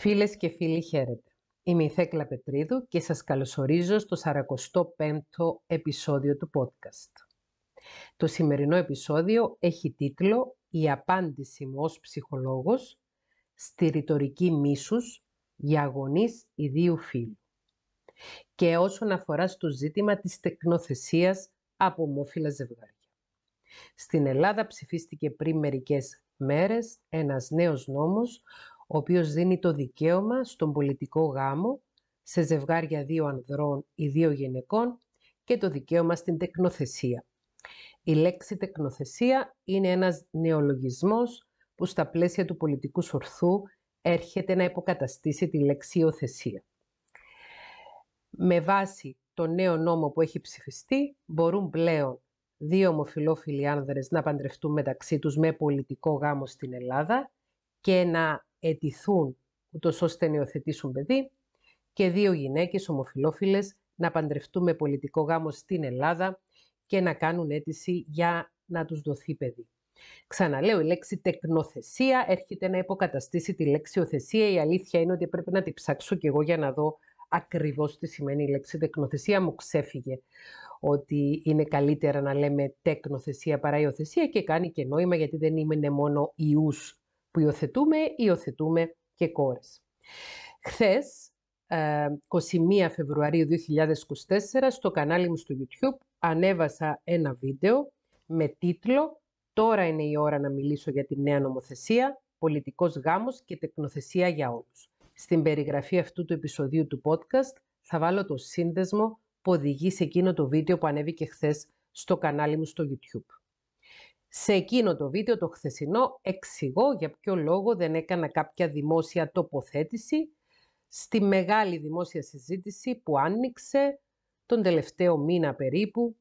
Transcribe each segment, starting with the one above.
Φίλες και φίλοι χαίρετε. Είμαι η Θέκλα Πετρίδου και σας καλωσορίζω στο 45ο επεισόδιο του podcast. Το σημερινό επεισόδιο έχει τίτλο «Η απάντηση μου ως ψυχολόγος στη ρητορική μίσους για γονείς ιδίου φίλου» και όσον αφορά στο ζήτημα της τεκνοθεσίας από ομόφυλα ζευγάρια. Στην Ελλάδα ψηφίστηκε πριν μερικές μέρες ένας νέος νόμος ο οποίος δίνει το δικαίωμα στον πολιτικό γάμο σε ζευγάρια δύο ανδρών ή δύο γυναικών και το δικαίωμα στην τεκνοθεσία. Η λέξη τεκνοθεσία είναι ένας νεολογισμός που στα πλαίσια του πολιτικού σορθού έρχεται να υποκαταστήσει τη λέξη υιοθεσία. Με βάση το νέο νόμο που έχει ψηφιστεί, μπορούν πλέον δύο ομοφιλόφιλοι άνδρες να παντρευτούν μεταξύ τους με πολιτικό γάμο στην Ελλάδα και να ετηθούν ούτως ώστε να υιοθετήσουν παιδί και δύο γυναίκες ομοφιλόφιλες να παντρευτούν με πολιτικό γάμο στην Ελλάδα και να κάνουν αίτηση για να τους δοθεί παιδί. Ξαναλέω, η λέξη τεκνοθεσία έρχεται να υποκαταστήσει τη λέξη οθεσία. Η αλήθεια είναι ότι πρέπει να την ψάξω κι εγώ για να δω ακριβώς τι σημαίνει η λέξη τεκνοθεσία. Μου ξέφυγε ότι είναι καλύτερα να λέμε τεκνοθεσία παρά υιοθεσία και κάνει και νόημα γιατί δεν είναι μόνο ιούς που υιοθετούμε, υιοθετούμε και κόρες. Χθες, 21 ε, Φεβρουαρίου 2024, στο κανάλι μου στο YouTube ανέβασα ένα βίντεο με τίτλο «Τώρα είναι η ώρα να μιλήσω για τη νέα νομοθεσία, πολιτικός γάμος και τεκνοθεσία για όλους». Στην περιγραφή αυτού του επεισοδίου του podcast θα βάλω το σύνδεσμο που οδηγεί σε εκείνο το βίντεο που ανέβηκε χθες στο κανάλι μου στο YouTube. Σε εκείνο το βίντεο το χθεσινό εξηγώ για ποιο λόγο δεν έκανα κάποια δημόσια τοποθέτηση στη μεγάλη δημόσια συζήτηση που άνοιξε τον τελευταίο μήνα περίπου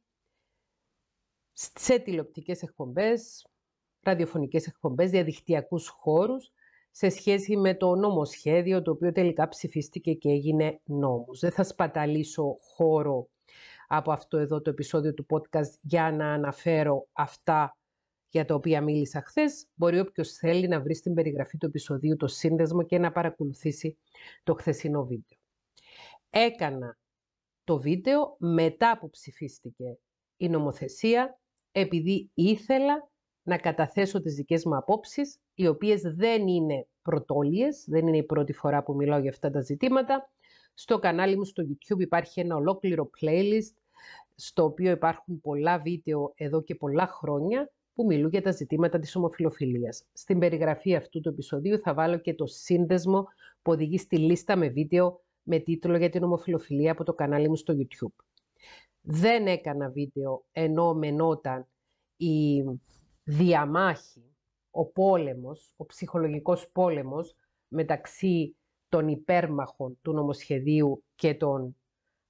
σε τηλεοπτικές εκπομπές, ραδιοφωνικές εκπομπές, διαδικτυακούς χώρους σε σχέση με το νομοσχέδιο το οποίο τελικά ψηφίστηκε και έγινε νόμος. Δεν θα σπαταλήσω χώρο από αυτό εδώ το επεισόδιο του podcast για να αναφέρω αυτά για τα οποία μίλησα χθες, μπορεί όποιος θέλει να βρει στην περιγραφή του επεισοδίου το σύνδεσμο και να παρακολουθήσει το χθεσινό βίντεο. Έκανα το βίντεο μετά που ψηφίστηκε η νομοθεσία, επειδή ήθελα να καταθέσω τις δικές μου απόψεις, οι οποίες δεν είναι πρωτόλιες, δεν είναι η πρώτη φορά που μιλάω για αυτά τα ζητήματα. Στο κανάλι μου στο YouTube υπάρχει ένα ολόκληρο playlist, στο οποίο υπάρχουν πολλά βίντεο εδώ και πολλά χρόνια, που μιλούν για τα ζητήματα της ομοφιλοφιλίας. Στην περιγραφή αυτού του επεισοδίου θα βάλω και το σύνδεσμο που οδηγεί στη λίστα με βίντεο με τίτλο για την ομοφιλοφιλία από το κανάλι μου στο YouTube. Δεν έκανα βίντεο ενώ μενόταν η διαμάχη, ο πόλεμος, ο ψυχολογικός πόλεμος μεταξύ των υπέρμαχων του νομοσχεδίου και των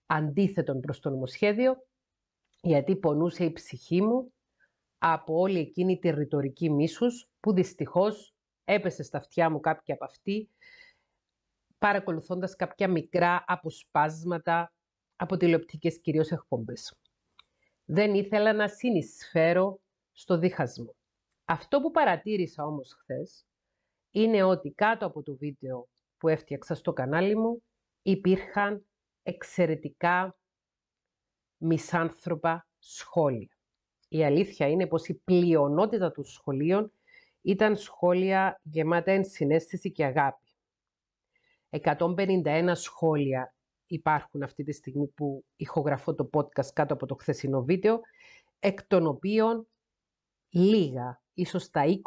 αντίθετων προς το νομοσχέδιο, γιατί πονούσε η ψυχή μου από όλη εκείνη τη ρητορική μίσους που δυστυχώς έπεσε στα αυτιά μου κάποια από αυτή, παρακολουθώντας κάποια μικρά αποσπάσματα από τηλεοπτικές κυρίως εκπομπές. Δεν ήθελα να συνεισφέρω στο δίχασμο. Αυτό που παρατήρησα όμως χθες είναι ότι κάτω από το βίντεο που έφτιαξα στο κανάλι μου υπήρχαν εξαιρετικά μισάνθρωπα σχόλια. Η αλήθεια είναι πως η πλειονότητα των σχολείων ήταν σχόλια γεμάτα ενσυναίσθηση και αγάπη. 151 σχόλια υπάρχουν αυτή τη στιγμή που ηχογραφώ το podcast κάτω από το χθεσινό βίντεο, εκ των οποίων λίγα, ίσως τα 20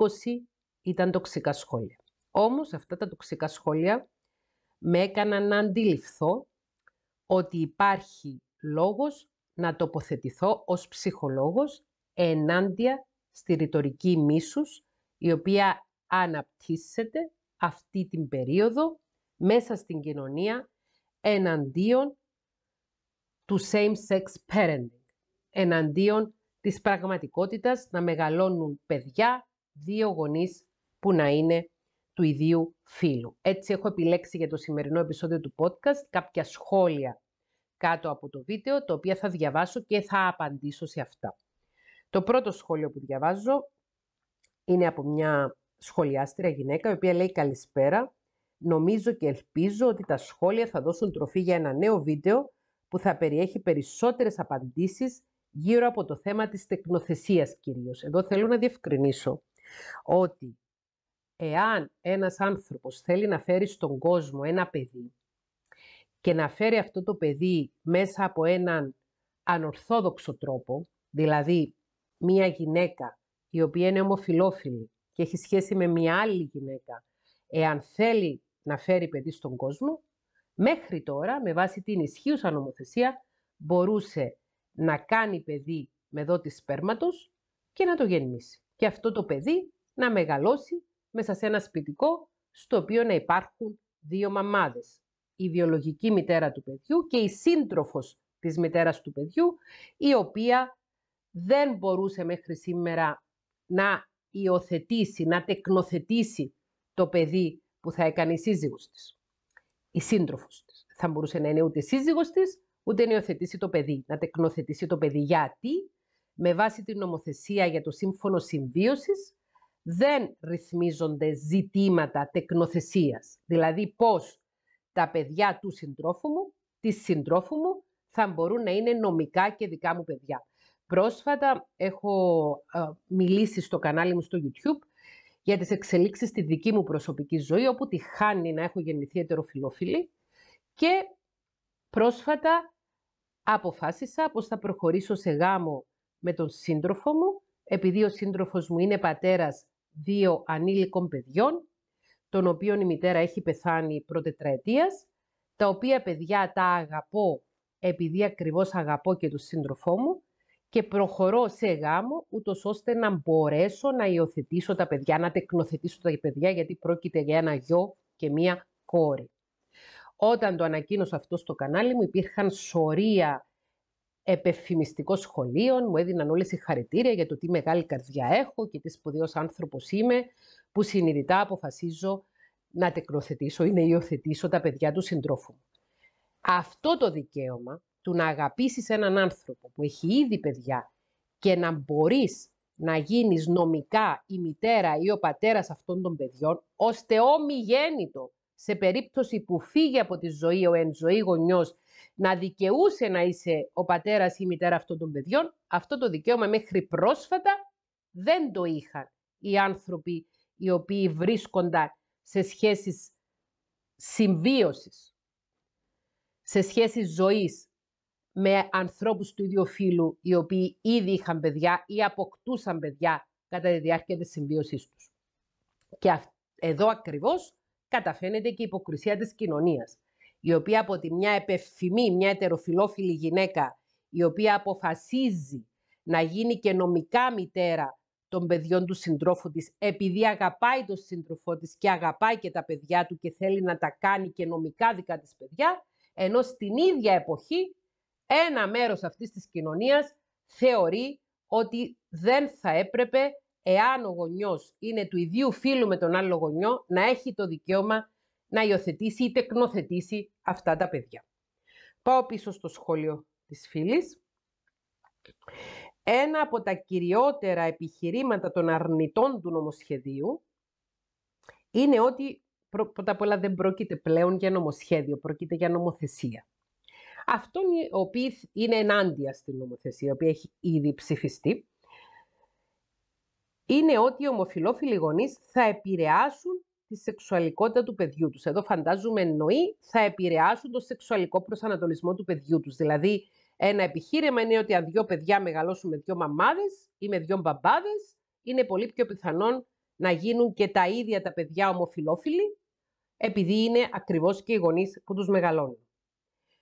ήταν τοξικά σχόλια. Όμως αυτά τα τοξικά σχόλια με έκαναν να αντιληφθώ ότι υπάρχει λόγος να τοποθετηθώ ως ψυχολόγος ενάντια στη ρητορική μίσους, η οποία αναπτύσσεται αυτή την περίοδο μέσα στην κοινωνία εναντίον του same-sex parenting, εναντίον της πραγματικότητας να μεγαλώνουν παιδιά δύο γονείς που να είναι του ιδίου φίλου. Έτσι έχω επιλέξει για το σημερινό επεισόδιο του podcast κάποια σχόλια κάτω από το βίντεο, τα οποία θα διαβάσω και θα απαντήσω σε αυτά. Το πρώτο σχόλιο που διαβάζω είναι από μια σχολιάστρια γυναίκα, η οποία λέει «Καλησπέρα, νομίζω και ελπίζω ότι τα σχόλια θα δώσουν τροφή για ένα νέο βίντεο που θα περιέχει περισσότερες απαντήσεις γύρω από το θέμα της τεκνοθεσίας κυρίως». Εδώ θέλω να διευκρινίσω ότι εάν ένας άνθρωπος θέλει να φέρει στον κόσμο ένα παιδί και να φέρει αυτό το παιδί μέσα από έναν ανορθόδοξο τρόπο, δηλαδή μία γυναίκα η οποία είναι ομοφιλόφιλη και έχει σχέση με μία άλλη γυναίκα, εάν θέλει να φέρει παιδί στον κόσμο, μέχρι τώρα, με βάση την ισχύουσα νομοθεσία, μπορούσε να κάνει παιδί με δότης σπέρματος και να το γεννήσει. Και αυτό το παιδί να μεγαλώσει μέσα σε ένα σπιτικό στο οποίο να υπάρχουν δύο μαμάδες. Η βιολογική μητέρα του παιδιού και η σύντροφος της μητέρας του παιδιού, η οποία δεν μπορούσε μέχρι σήμερα να υιοθετήσει, να τεκνοθετήσει το παιδί που θα έκανε η σύζυγος της, η σύντροφος της. Θα μπορούσε να είναι ούτε σύζυγος της, ούτε να υιοθετήσει το παιδί, να τεκνοθετήσει το παιδί. Γιατί με βάση την νομοθεσία για το σύμφωνο συμβίωσης δεν ρυθμίζονται ζητήματα τεκνοθεσίας. Δηλαδή πώς τα παιδιά του συντρόφου μου, της συντρόφου μου, θα μπορούν να είναι νομικά και δικά μου παιδιά. Πρόσφατα έχω μιλήσει στο κανάλι μου στο YouTube για τις εξελίξεις στη δική μου προσωπική ζωή, όπου τη χάνει να έχω γεννηθεί ετεροφιλόφιλη και πρόσφατα αποφάσισα πως θα προχωρήσω σε γάμο με τον σύντροφο μου, επειδή ο σύντροφος μου είναι πατέρας δύο ανήλικων παιδιών, τον οποίων η μητέρα έχει πεθάνει προτετραετίας, τα οποία παιδιά τα αγαπώ επειδή ακριβώς αγαπώ και τον σύντροφό μου και προχωρώ σε γάμο, ούτως ώστε να μπορέσω να υιοθετήσω τα παιδιά, να τεκνοθετήσω τα παιδιά, γιατί πρόκειται για ένα γιο και μία κόρη. Όταν το ανακοίνωσα αυτό στο κανάλι μου, υπήρχαν σωρία επεφημιστικών σχολείων, μου έδιναν όλες οι χαρακτήρια για το τι μεγάλη καρδιά έχω και τι σπουδαιό άνθρωπος είμαι, που συνειδητά αποφασίζω να τεκνοθετήσω ή να υιοθετήσω τα παιδιά του συντρόφου μου. Αυτό το δικαίωμα του να αγαπήσεις έναν άνθρωπο που έχει ήδη παιδιά και να μπορείς να γίνεις νομικά η μητέρα ή ο πατέρας αυτών των παιδιών, ώστε το σε περίπτωση που φύγει από τη ζωή ο εν ζωή γονιός, να δικαιούσε να είσαι ο πατέρας ή η μητέρα αυτών των παιδιών, αυτό το δικαίωμα μέχρι πρόσφατα δεν το είχαν οι άνθρωποι οι οποίοι βρίσκονταν σε σχέσεις συμβίωσης, σε σχέσεις ζωής, με ανθρώπους του ίδιου φίλου οι οποίοι ήδη είχαν παιδιά ή αποκτούσαν παιδιά κατά τη διάρκεια της συμβίωσής τους. Και εδώ ακριβώς καταφαίνεται και η υποκρισία της κοινωνίας, η οποία από τη μια επεφημή, μια ετεροφιλόφιλη γυναίκα, η οποία αποφασίζει να γίνει και νομικά μητέρα των παιδιών του συντρόφου της, επειδή αγαπάει τον σύντροφό της και αγαπάει και τα παιδιά του και θέλει να τα κάνει και νομικά δικά της παιδιά, ενώ στην ίδια εποχή ένα μέρος αυτής της κοινωνίας θεωρεί ότι δεν θα έπρεπε, εάν ο γονιός είναι του ιδίου φίλου με τον άλλο γονιό, να έχει το δικαίωμα να υιοθετήσει ή τεκνοθετήσει αυτά τα παιδιά. Πάω πίσω στο σχόλιο της φίλης. Ένα από τα κυριότερα επιχειρήματα των αρνητών του νομοσχεδίου είναι ότι πρώτα απ' όλα δεν πρόκειται πλέον για νομοσχέδιο, πρόκειται για νομοθεσία. Αυτό ο οποίοι είναι ενάντια στην νομοθεσία, η οποία έχει ήδη ψηφιστεί, είναι ότι οι ομοφιλόφιλοι γονείς θα επηρεάσουν τη σεξουαλικότητα του παιδιού τους. Εδώ φαντάζομαι εννοεί θα επηρεάσουν το σεξουαλικό προσανατολισμό του παιδιού τους. Δηλαδή ένα επιχείρημα είναι ότι αν δύο παιδιά μεγαλώσουν με δύο μαμάδες ή με δύο μπαμπάδες, είναι πολύ πιο πιθανόν να γίνουν και τα ίδια τα παιδιά ομοφιλόφιλοι, επειδή είναι ακριβώς και οι γονείς που τους μεγαλώνουν.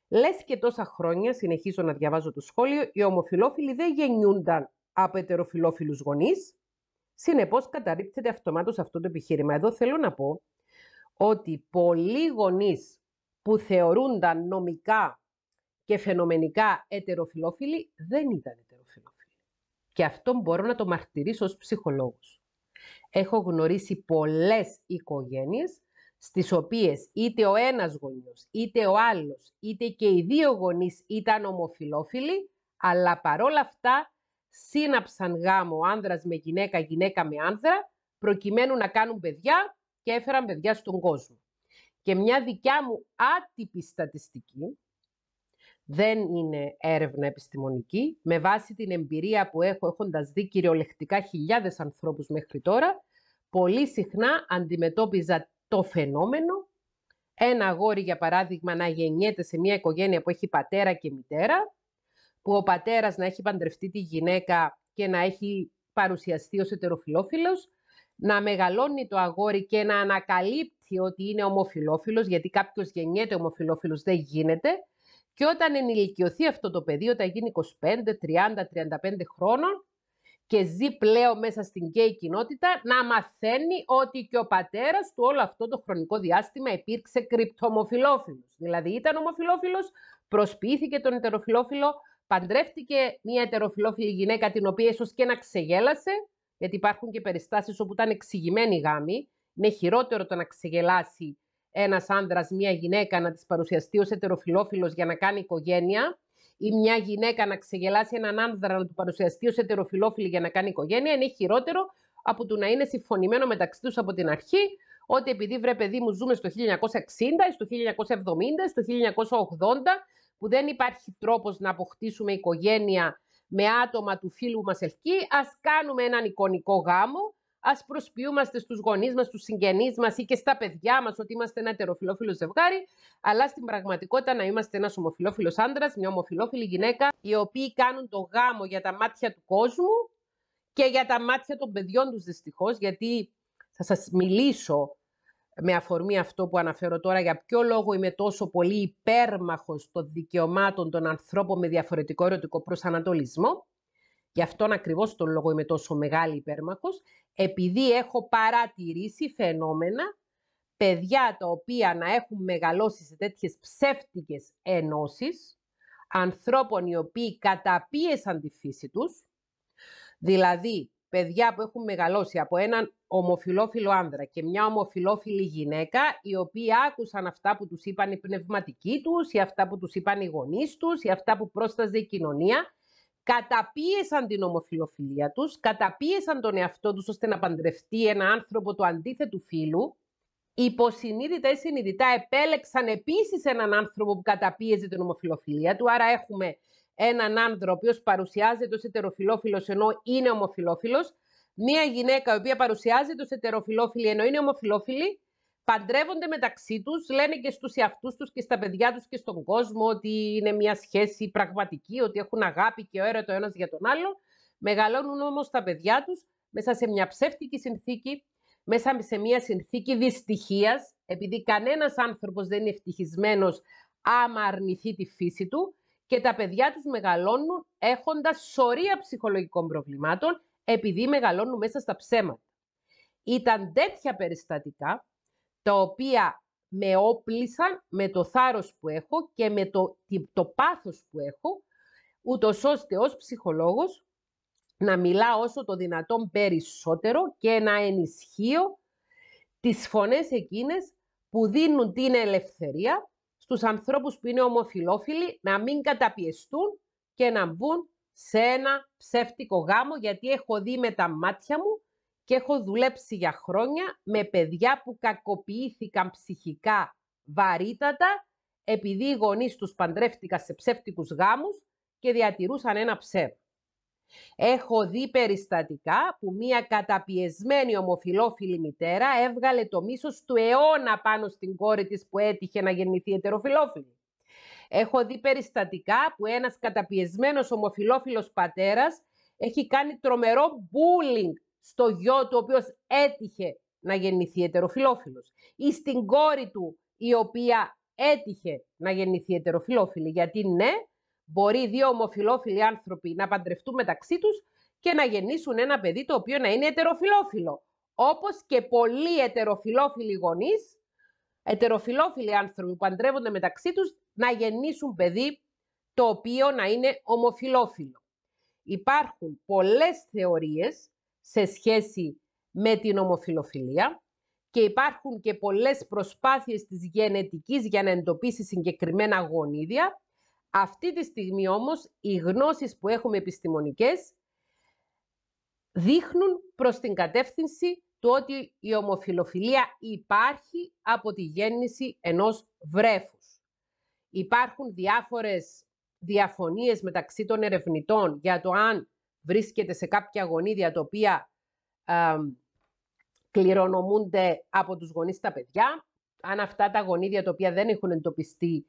Λες και τόσα χρόνια, συνεχίζω να διαβάζω το σχόλιο, οι ομοφιλόφιλοι δεν γεννιούνταν από ετεροφιλόφιλου γονείς. Συνεπώς, καταρρύπτεται αυτομάτως αυτό το επιχείρημα. Εδώ θέλω να πω ότι πολλοί γονείς που θεωρούνταν νομικά και φαινομενικά ετεροφιλόφιλοι δεν ήταν ετεροφιλόφιλοι. Και αυτό μπορώ να το μαρτυρήσω ως ψυχολόγος. Έχω γνωρίσει πολλές οικογένειες στις οποίες είτε ο ένας γονιός, είτε ο άλλος, είτε και οι δύο γονείς ήταν ομοφιλόφιλοι, αλλά παρόλα αυτά σύναψαν γάμο άνδρας με γυναίκα, γυναίκα με άνδρα, προκειμένου να κάνουν παιδιά και έφεραν παιδιά στον κόσμο. Και μια δικιά μου άτυπη στατιστική, δεν είναι έρευνα επιστημονική, με βάση την εμπειρία που έχω έχοντας δει κυριολεκτικά χιλιάδες ανθρώπους μέχρι τώρα, πολύ συχνά αντιμετώπιζα το φαινόμενο. Ένα αγόρι, για παράδειγμα, να γεννιέται σε μια οικογένεια που έχει πατέρα και μητέρα, που ο πατέρας να έχει παντρευτεί τη γυναίκα και να έχει παρουσιαστεί ως ετεροφιλόφιλος, να μεγαλώνει το αγόρι και να ανακαλύπτει ότι είναι ομοφιλόφιλος, γιατί κάποιος γεννιέται ομοφιλόφιλος, δεν γίνεται. Και όταν ενηλικιωθεί αυτό το παιδί, όταν γίνει 25, 30, 35 χρόνων, και ζει πλέον μέσα στην γκέι κοινότητα να μαθαίνει ότι και ο πατέρας του όλο αυτό το χρονικό διάστημα υπήρξε κρυπτομοφιλόφιλος. Δηλαδή ήταν ομοφιλόφιλος, προσποιήθηκε τον ετεροφιλόφιλο, παντρεύτηκε μια ετεροφιλόφιλη γυναίκα την οποία ίσως και να ξεγέλασε, γιατί υπάρχουν και περιστάσεις όπου ήταν εξηγημένη γάμη, Είναι χειρότερο το να ξεγελάσει ένας άνδρας μια γυναίκα να της παρουσιαστεί ως ετεροφιλόφιλος για να κάνει οικογένεια, ή μια γυναίκα να ξεγελάσει έναν άνδρα να του παρουσιαστεί ως ετεροφιλόφιλη για να κάνει οικογένεια είναι χειρότερο από το να είναι συμφωνημένο μεταξύ τους από την αρχή ότι επειδή βρε παιδί μου ζούμε στο 1960, στο 1970, στο 1980, που δεν υπάρχει τρόπος να αποκτήσουμε οικογένεια με άτομα του φίλου μας ελκύ, ας κάνουμε έναν εικονικό γάμο, Ας προσποιούμαστε στους γονείς μας, στους συγγενείς μας ή και στα παιδιά μας ότι είμαστε ένα ετεροφιλόφιλο ζευγάρι, αλλά στην πραγματικότητα να είμαστε ένας ομοφιλόφιλος άντρας, μια ομοφιλόφιλη γυναίκα, οι οποίοι κάνουν το γάμο για τα μάτια του κόσμου και για τα μάτια των παιδιών τους δυστυχώς, γιατί θα σας μιλήσω με αφορμή αυτό που αναφέρω τώρα, για ποιο λόγο είμαι τόσο πολύ υπέρμαχος των δικαιωμάτων των ανθρώπων με διαφορετικό ερωτικό προσανατολισμό. Γι' αυτόν ακριβώς τον λόγο είμαι τόσο μεγάλη υπέρμαχος, επειδή έχω παρατηρήσει φαινόμενα παιδιά τα οποία να έχουν μεγαλώσει σε τέτοιες ψεύτικες ενώσεις, ανθρώπων οι οποίοι καταπίεσαν τη φύση τους, δηλαδή παιδιά που έχουν μεγαλώσει από έναν ομοφιλόφιλο άνδρα και μια ομοφιλόφιλη γυναίκα, οι οποίοι άκουσαν αυτά που τους είπαν οι πνευματικοί τους ή αυτά που τους είπαν οι γονείς τους ή αυτά που πρόσταζε η κοινωνία καταπίεσαν την ομοφιλοφιλία τους, καταπίεσαν τον εαυτό τους ώστε να παντρευτεί ένα άνθρωπο του αντίθετου φύλου, υποσυνείδητα ή συνειδητά επέλεξαν επίσης έναν άνθρωπο φίλου. ο οποίος παρουσιάζεται ως ετεροφιλόφιλος ενώ είναι ομοφιλόφιλος, μία γυναίκα η οποία παρουσιάζεται ως ετεροφιλόφιλη ενώ είναι ομοφιλόφιλη παντρεύονται μεταξύ τους, λένε και στους εαυτούς τους και στα παιδιά τους και στον κόσμο ότι είναι μια σχέση πραγματική, ότι έχουν αγάπη και ώρα το ένας για τον άλλο. Μεγαλώνουν όμως τα παιδιά τους μέσα σε μια ψεύτικη συνθήκη, μέσα σε μια συνθήκη δυστυχίας, επειδή κανένας άνθρωπος δεν είναι ευτυχισμένος άμα αρνηθεί τη φύση του και τα παιδιά τους μεγαλώνουν έχοντας σωρία ψυχολογικών προβλημάτων επειδή μεγαλώνουν μέσα στα ψέματα. Ήταν τέτοια περιστατικά τα οποία με όπλησαν με το θάρρος που έχω και με το, το πάθος που έχω, ούτως ώστε ως ψυχολόγος να μιλάω όσο το δυνατόν περισσότερο και να ενισχύω τις φωνές εκείνες που δίνουν την ελευθερία στους ανθρώπους που είναι ομοφιλόφιλοι να μην καταπιεστούν και να μπουν σε ένα ψεύτικο γάμο, γιατί έχω δει με τα μάτια μου και έχω δουλέψει για χρόνια με παιδιά που κακοποιήθηκαν ψυχικά βαρύτατα επειδή οι γονείς τους παντρεύτηκαν σε ψεύτικους γάμους και διατηρούσαν ένα ψεύ. Έχω δει περιστατικά που μία καταπιεσμένη ομοφιλόφιλη μητέρα έβγαλε το μίσος του αιώνα πάνω στην κόρη της που έτυχε να γεννηθεί ετεροφιλόφιλη. Έχω δει περιστατικά που ένας καταπιεσμένος ομοφιλόφιλος πατέρας έχει κάνει τρομερό bullying στο γιο του, ο οποίος έτυχε να γεννηθεί ετεροφιλόφιλος, ή στην κόρη του, η οποία έτυχε να γεννηθεί ετεροφιλόφιλη. Γιατί ναι, μπορεί δύο ομοφιλόφιλοι άνθρωποι να παντρευτούν μεταξύ τους και να γεννήσουν ένα παιδί το οποίο να είναι ετεροφιλόφιλο. Όπως και πολλοί ετεροφιλόφιλοι γονείς, ετεροφιλόφιλοι άνθρωποι που παντρεύονται μεταξύ τους, να γεννήσουν παιδί το οποίο να είναι ομοφιλόφιλο. Υπάρχουν πολλές θεωρίες σε σχέση με την ομοφιλοφιλία και υπάρχουν και πολλές προσπάθειες της γενετικής για να εντοπίσει συγκεκριμένα γονίδια. Αυτή τη στιγμή όμως οι γνώσεις που έχουμε επιστημονικές δείχνουν προς την κατεύθυνση του ότι η ομοφιλοφιλία υπάρχει από τη γέννηση ενός βρέφους. Υπάρχουν διάφορες διαφωνίες μεταξύ των ερευνητών για το αν βρίσκεται σε κάποια γονίδια τα οποία κληρονομούνται από τους γονείς τα παιδιά. Αν αυτά τα γονίδια τα οποία δεν έχουν εντοπιστεί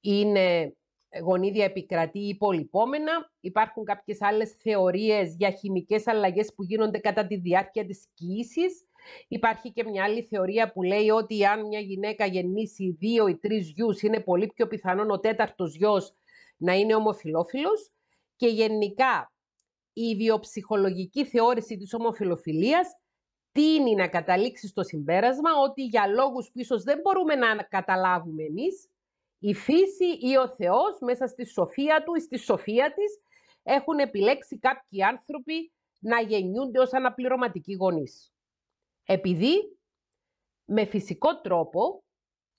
είναι γονίδια επικρατή ή υπολοιπόμενα. Υπάρχουν κάποιες άλλες θεωρίες για χημικές αλλαγές που γίνονται κατά τη διάρκεια της κοιήσης. Υπάρχει και μια άλλη θεωρία που λέει ότι αν μια γυναίκα γεννήσει δύο ή τρεις γιους, είναι πολύ πιο πιθανόν ο τέταρτος γιος να είναι ομοφιλόφιλος. Και γενικά η βιοψυχολογική θεώρηση της ομοφιλοφιλίας τίνει να καταλήξει στο συμπέρασμα ότι για λόγους που ίσως δεν μπορούμε να καταλάβουμε εμείς, η φύση ή ο Θεός μέσα στη σοφία του ή στη σοφία της έχουν επιλέξει κάποιοι άνθρωποι να γεννιούνται ως αναπληρωματικοί γονείς. Επειδή με φυσικό τρόπο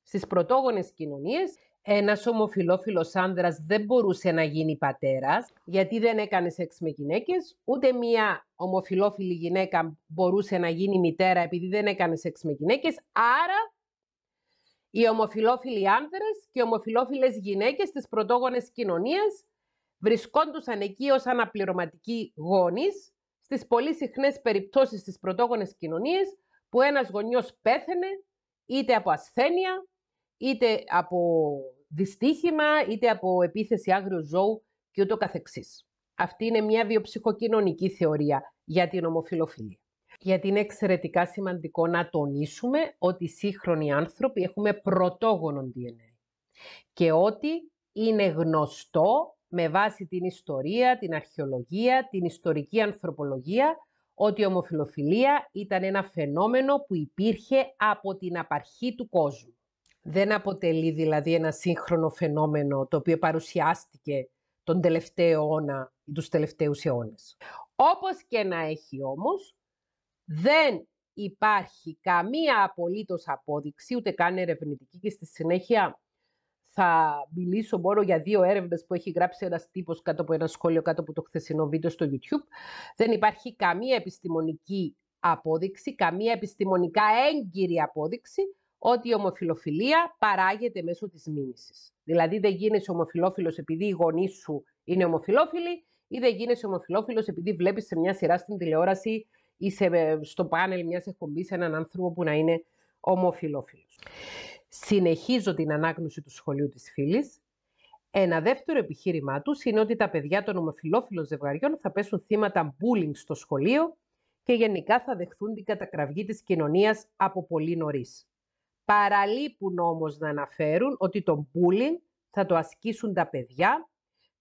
στις πρωτόγονες κοινωνίες ένας ομοφυλόφιλο άνδρας δεν μπορούσε να γίνει πατέρας, γιατί δεν έκανε σεξ με γυναίκες. ούτε μία ομοφυλόφιλη γυναίκα μπορούσε να γίνει μητέρα επειδή δεν έκανε σεξ με γυναίκες, άρα οι ομοφυλόφιλοι άνδρες και οι ομοφυλόφιλε γυναίκες της πρωτόγονες κοινωνίας βρισκόντουσαν εκεί ως αναπληρωματικοί γονείς στις πολύ συχνές περιπτώσεις της πρωτόγονες κοινωνίες που ένας γονιός πέθαινε είτε από ασθένεια, είτε από δυστύχημα, είτε από επίθεση άγριου ζώου και ούτω καθεξής. Αυτή είναι μια βιοψυχοκοινωνική θεωρία για την ομοφιλοφιλία. Γιατί είναι εξαιρετικά σημαντικό να τονίσουμε ότι οι σύγχρονοι άνθρωποι έχουμε πρωτόγονο DNA και ότι είναι γνωστό με βάση την ιστορία, την αρχαιολογία, την ιστορική ανθρωπολογία, ότι η ομοφιλοφιλία ήταν ένα φαινόμενο που υπήρχε από την απαρχή του κόσμου δεν αποτελεί δηλαδή ένα σύγχρονο φαινόμενο το οποίο παρουσιάστηκε τον τελευταίο αιώνα ή τους τελευταίους αιώνες. Όπως και να έχει όμως, δεν υπάρχει καμία απολύτως απόδειξη, ούτε καν ερευνητική και στη συνέχεια θα μιλήσω μόνο για δύο έρευνες που έχει γράψει ένας τύπος κάτω από ένα σχόλιο, κάτω από το χθεσινό βίντεο στο YouTube. Δεν υπάρχει καμία επιστημονική απόδειξη, καμία επιστημονικά έγκυρη απόδειξη ότι η ομοφιλοφιλία παράγεται μέσω της μίμησης. Δηλαδή δεν γίνεσαι ομοφιλόφιλος επειδή οι γονείς σου είναι ομοφιλόφιλοι ή δεν γίνεσαι ομοφιλόφιλος επειδή βλέπεις σε μια σειρά στην τηλεόραση ή σε, ε, στο πάνελ μιας εκπομπής έναν άνθρωπο που να είναι ομοφιλόφιλος. Συνεχίζω την ανάγνωση του σχολείου της φίλης. Ένα δεύτερο επιχείρημά τους είναι ότι τα παιδιά των ομοφιλόφιλων ζευγαριών θα πέσουν θύματα bullying στο σχολείο και γενικά θα δεχθούν την κατακραυγή της κοινωνίας από πολύ νωρίς. Παραλείπουν όμως να αναφέρουν ότι τον bullying θα το ασκήσουν τα παιδιά,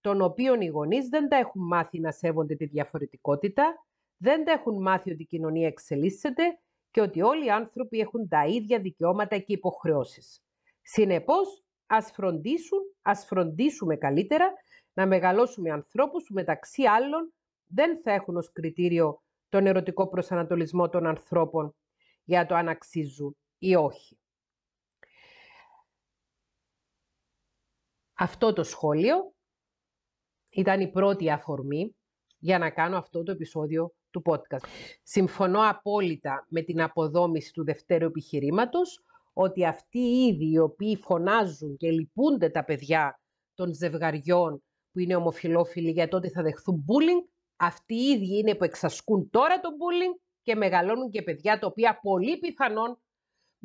των οποίων οι γονείς δεν τα έχουν μάθει να σέβονται τη διαφορετικότητα, δεν τα έχουν μάθει ότι η κοινωνία εξελίσσεται και ότι όλοι οι άνθρωποι έχουν τα ίδια δικαιώματα και υποχρεώσεις. Συνεπώς, ας φροντίσουν, ας φροντίσουμε καλύτερα να μεγαλώσουμε ανθρώπους που μεταξύ άλλων δεν θα έχουν ως κριτήριο τον ερωτικό προσανατολισμό των ανθρώπων για το αν αξίζουν ή όχι. Αυτό το σχόλιο ήταν η πρώτη αφορμή για να κάνω αυτό το επεισόδιο του podcast. Συμφωνώ απόλυτα με την αποδόμηση του δευτέρου επιχειρήματος, ότι αυτοί οι ίδιοι οι οποίοι φωνάζουν και λυπούνται τα παιδιά των ζευγαριών που είναι ομοφιλόφιλοι για τότε θα δεχθούν bullying, αυτοί οι ίδιοι είναι που εξασκούν τώρα το bullying και μεγαλώνουν και παιδιά τα οποία πολύ πιθανόν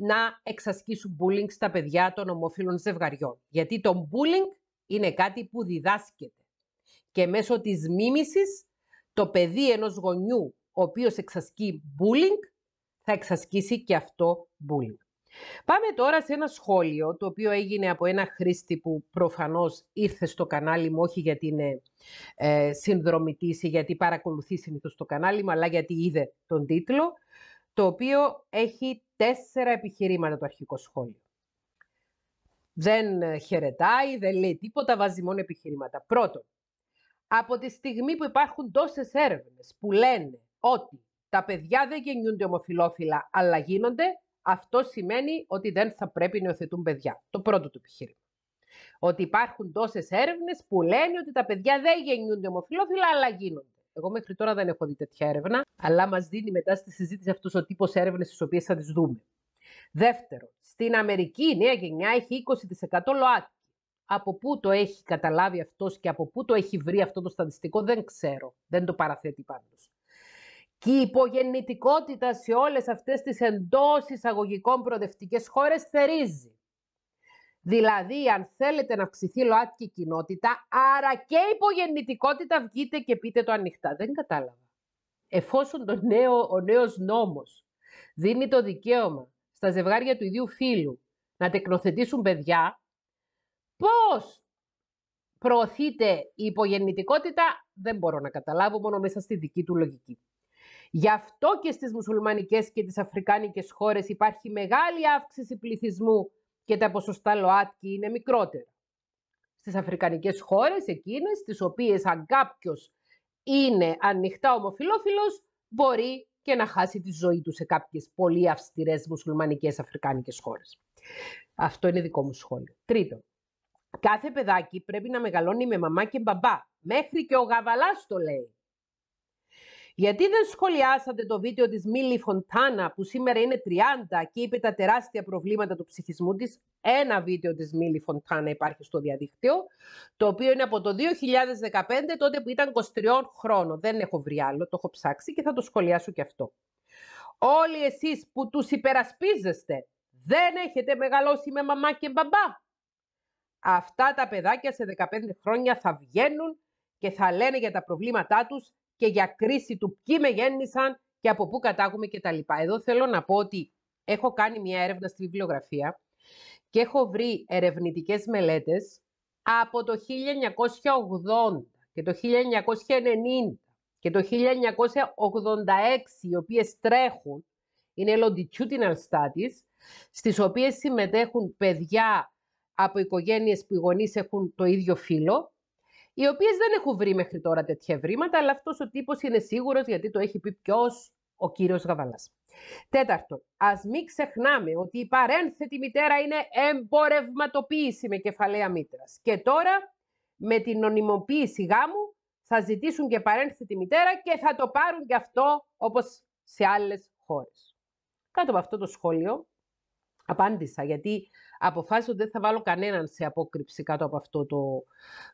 να εξασκήσουν bullying στα παιδιά των ομοφύλων ζευγαριών. Γιατί το bullying είναι κάτι που διδάσκεται. Και μέσω της μίμησης το παιδί ενός γονιού ο οποίος εξασκεί bullying θα εξασκήσει και αυτό bullying. Πάμε τώρα σε ένα σχόλιο το οποίο έγινε από ένα χρήστη που προφανώς ήρθε στο κανάλι μου όχι γιατί είναι ε, συνδρομητής ή γιατί παρακολουθεί συνήθως το κανάλι μου αλλά γιατί είδε τον τίτλο το οποίο έχει τέσσερα επιχειρήματα το αρχικό σχόλιο. Δεν ε, χαιρετάει, δεν λέει τίποτα, βάζει μόνο επιχειρήματα. Πρώτον, από τη στιγμή που υπάρχουν τόσες έρευνες που λένε ότι τα παιδιά δεν γεννιούνται ομοφιλόφιλα, αλλά γίνονται, αυτό σημαίνει ότι δεν θα πρέπει να υιοθετούν παιδιά. Το πρώτο του επιχείρημα. Ότι υπάρχουν τόσες έρευνες που λένε ότι τα παιδιά δεν γεννιούνται ομοφιλόφιλα, αλλά γίνονται. Εγώ μέχρι τώρα δεν έχω δει τέτοια έρευνα, αλλά μας δίνει μετά στη συζήτηση αυτός ο τύπος έρευνες τις οποίες θα τις δούμε. Δεύτερο, στην Αμερική η νέα γενιά έχει 20% ΛΟΑΤΚΙ. Από πού το έχει καταλάβει αυτός και από πού το έχει βρει αυτό το στατιστικό δεν ξέρω. Δεν το παραθέτει πάντως. Και η υπογεννητικότητα σε όλες αυτές τις εντός εισαγωγικών προοδευτικές χώρες θερίζει. Δηλαδή, αν θέλετε να αυξηθεί ΛΟΑΤΚΙ κοινότητα, άρα και υπογεννητικότητα βγείτε και πείτε το ανοιχτά. Δεν κατάλαβα. Εφόσον το νέο, ο νέος νόμος δίνει το δικαίωμα στα ζευγάρια του ίδιου φίλου να τεκνοθετήσουν παιδιά, πώς προωθείται η υπογεννητικότητα, δεν μπορώ να καταλάβω μόνο μέσα στη δική του λογική. Γι' αυτό και στις μουσουλμανικές και τις αφρικάνικες χώρες υπάρχει μεγάλη αύξηση πληθυσμού και τα ποσοστά ΛΟΑΤΚΙ είναι μικρότερα. Στις αφρικανικές χώρες, εκείνες τις οποίες αν κάποιος είναι ανοιχτά ομοφιλόφιλος, μπορεί και να χάσει τη ζωή του σε κάποιες πολύ αυστηρές μουσουλμανικές αφρικάνικες χώρες. Αυτό είναι δικό μου σχόλιο. Τρίτον, κάθε παιδάκι πρέπει να μεγαλώνει με μαμά και μπαμπά. Μέχρι και ο γαβαλάς το λέει. Γιατί δεν σχολιάσατε το βίντεο της Μίλη Φοντάνα που σήμερα είναι 30 και είπε τα τεράστια προβλήματα του ψυχισμού της. Ένα βίντεο της Μίλη Φοντάνα υπάρχει στο διαδίκτυο, το οποίο είναι από το 2015 τότε που ήταν 23 χρόνο. Δεν έχω βρει άλλο, το έχω ψάξει και θα το σχολιάσω και αυτό. Όλοι εσείς που τους υπερασπίζεστε δεν έχετε μεγαλώσει με μαμά και μπαμπά. Αυτά τα παιδάκια σε 15 χρόνια θα βγαίνουν και θα λένε για τα προβλήματά τους και για κρίση του ποιοι με γέννησαν και από πού και τα λοιπά. Εδώ θέλω να πω ότι έχω κάνει μια έρευνα στη βιβλιογραφία και έχω βρει ερευνητικές μελέτες από το 1980 και το 1990 και το 1986, οι οποίες τρέχουν, είναι longitudinal studies, στις οποίες συμμετέχουν παιδιά από οικογένειες που οι έχουν το ίδιο φύλλο οι οποίες δεν έχουν βρει μέχρι τώρα τέτοια ευρήματα, αλλά αυτός ο τύπος είναι σίγουρος γιατί το έχει πει ποιος ο κύριος Γαβαλάς. Τέταρτο, ας μην ξεχνάμε ότι η παρένθετη μητέρα είναι εμπορευματοποίηση με κεφαλαία μήτρας. Και τώρα, με την νομιμοποίηση γάμου, θα ζητήσουν και παρένθετη μητέρα και θα το πάρουν και αυτό όπως σε άλλες χώρες. Κάτω από αυτό το σχόλιο απάντησα γιατί Αποφάσισα ότι δεν θα βάλω κανέναν σε απόκρυψη κάτω από αυτό το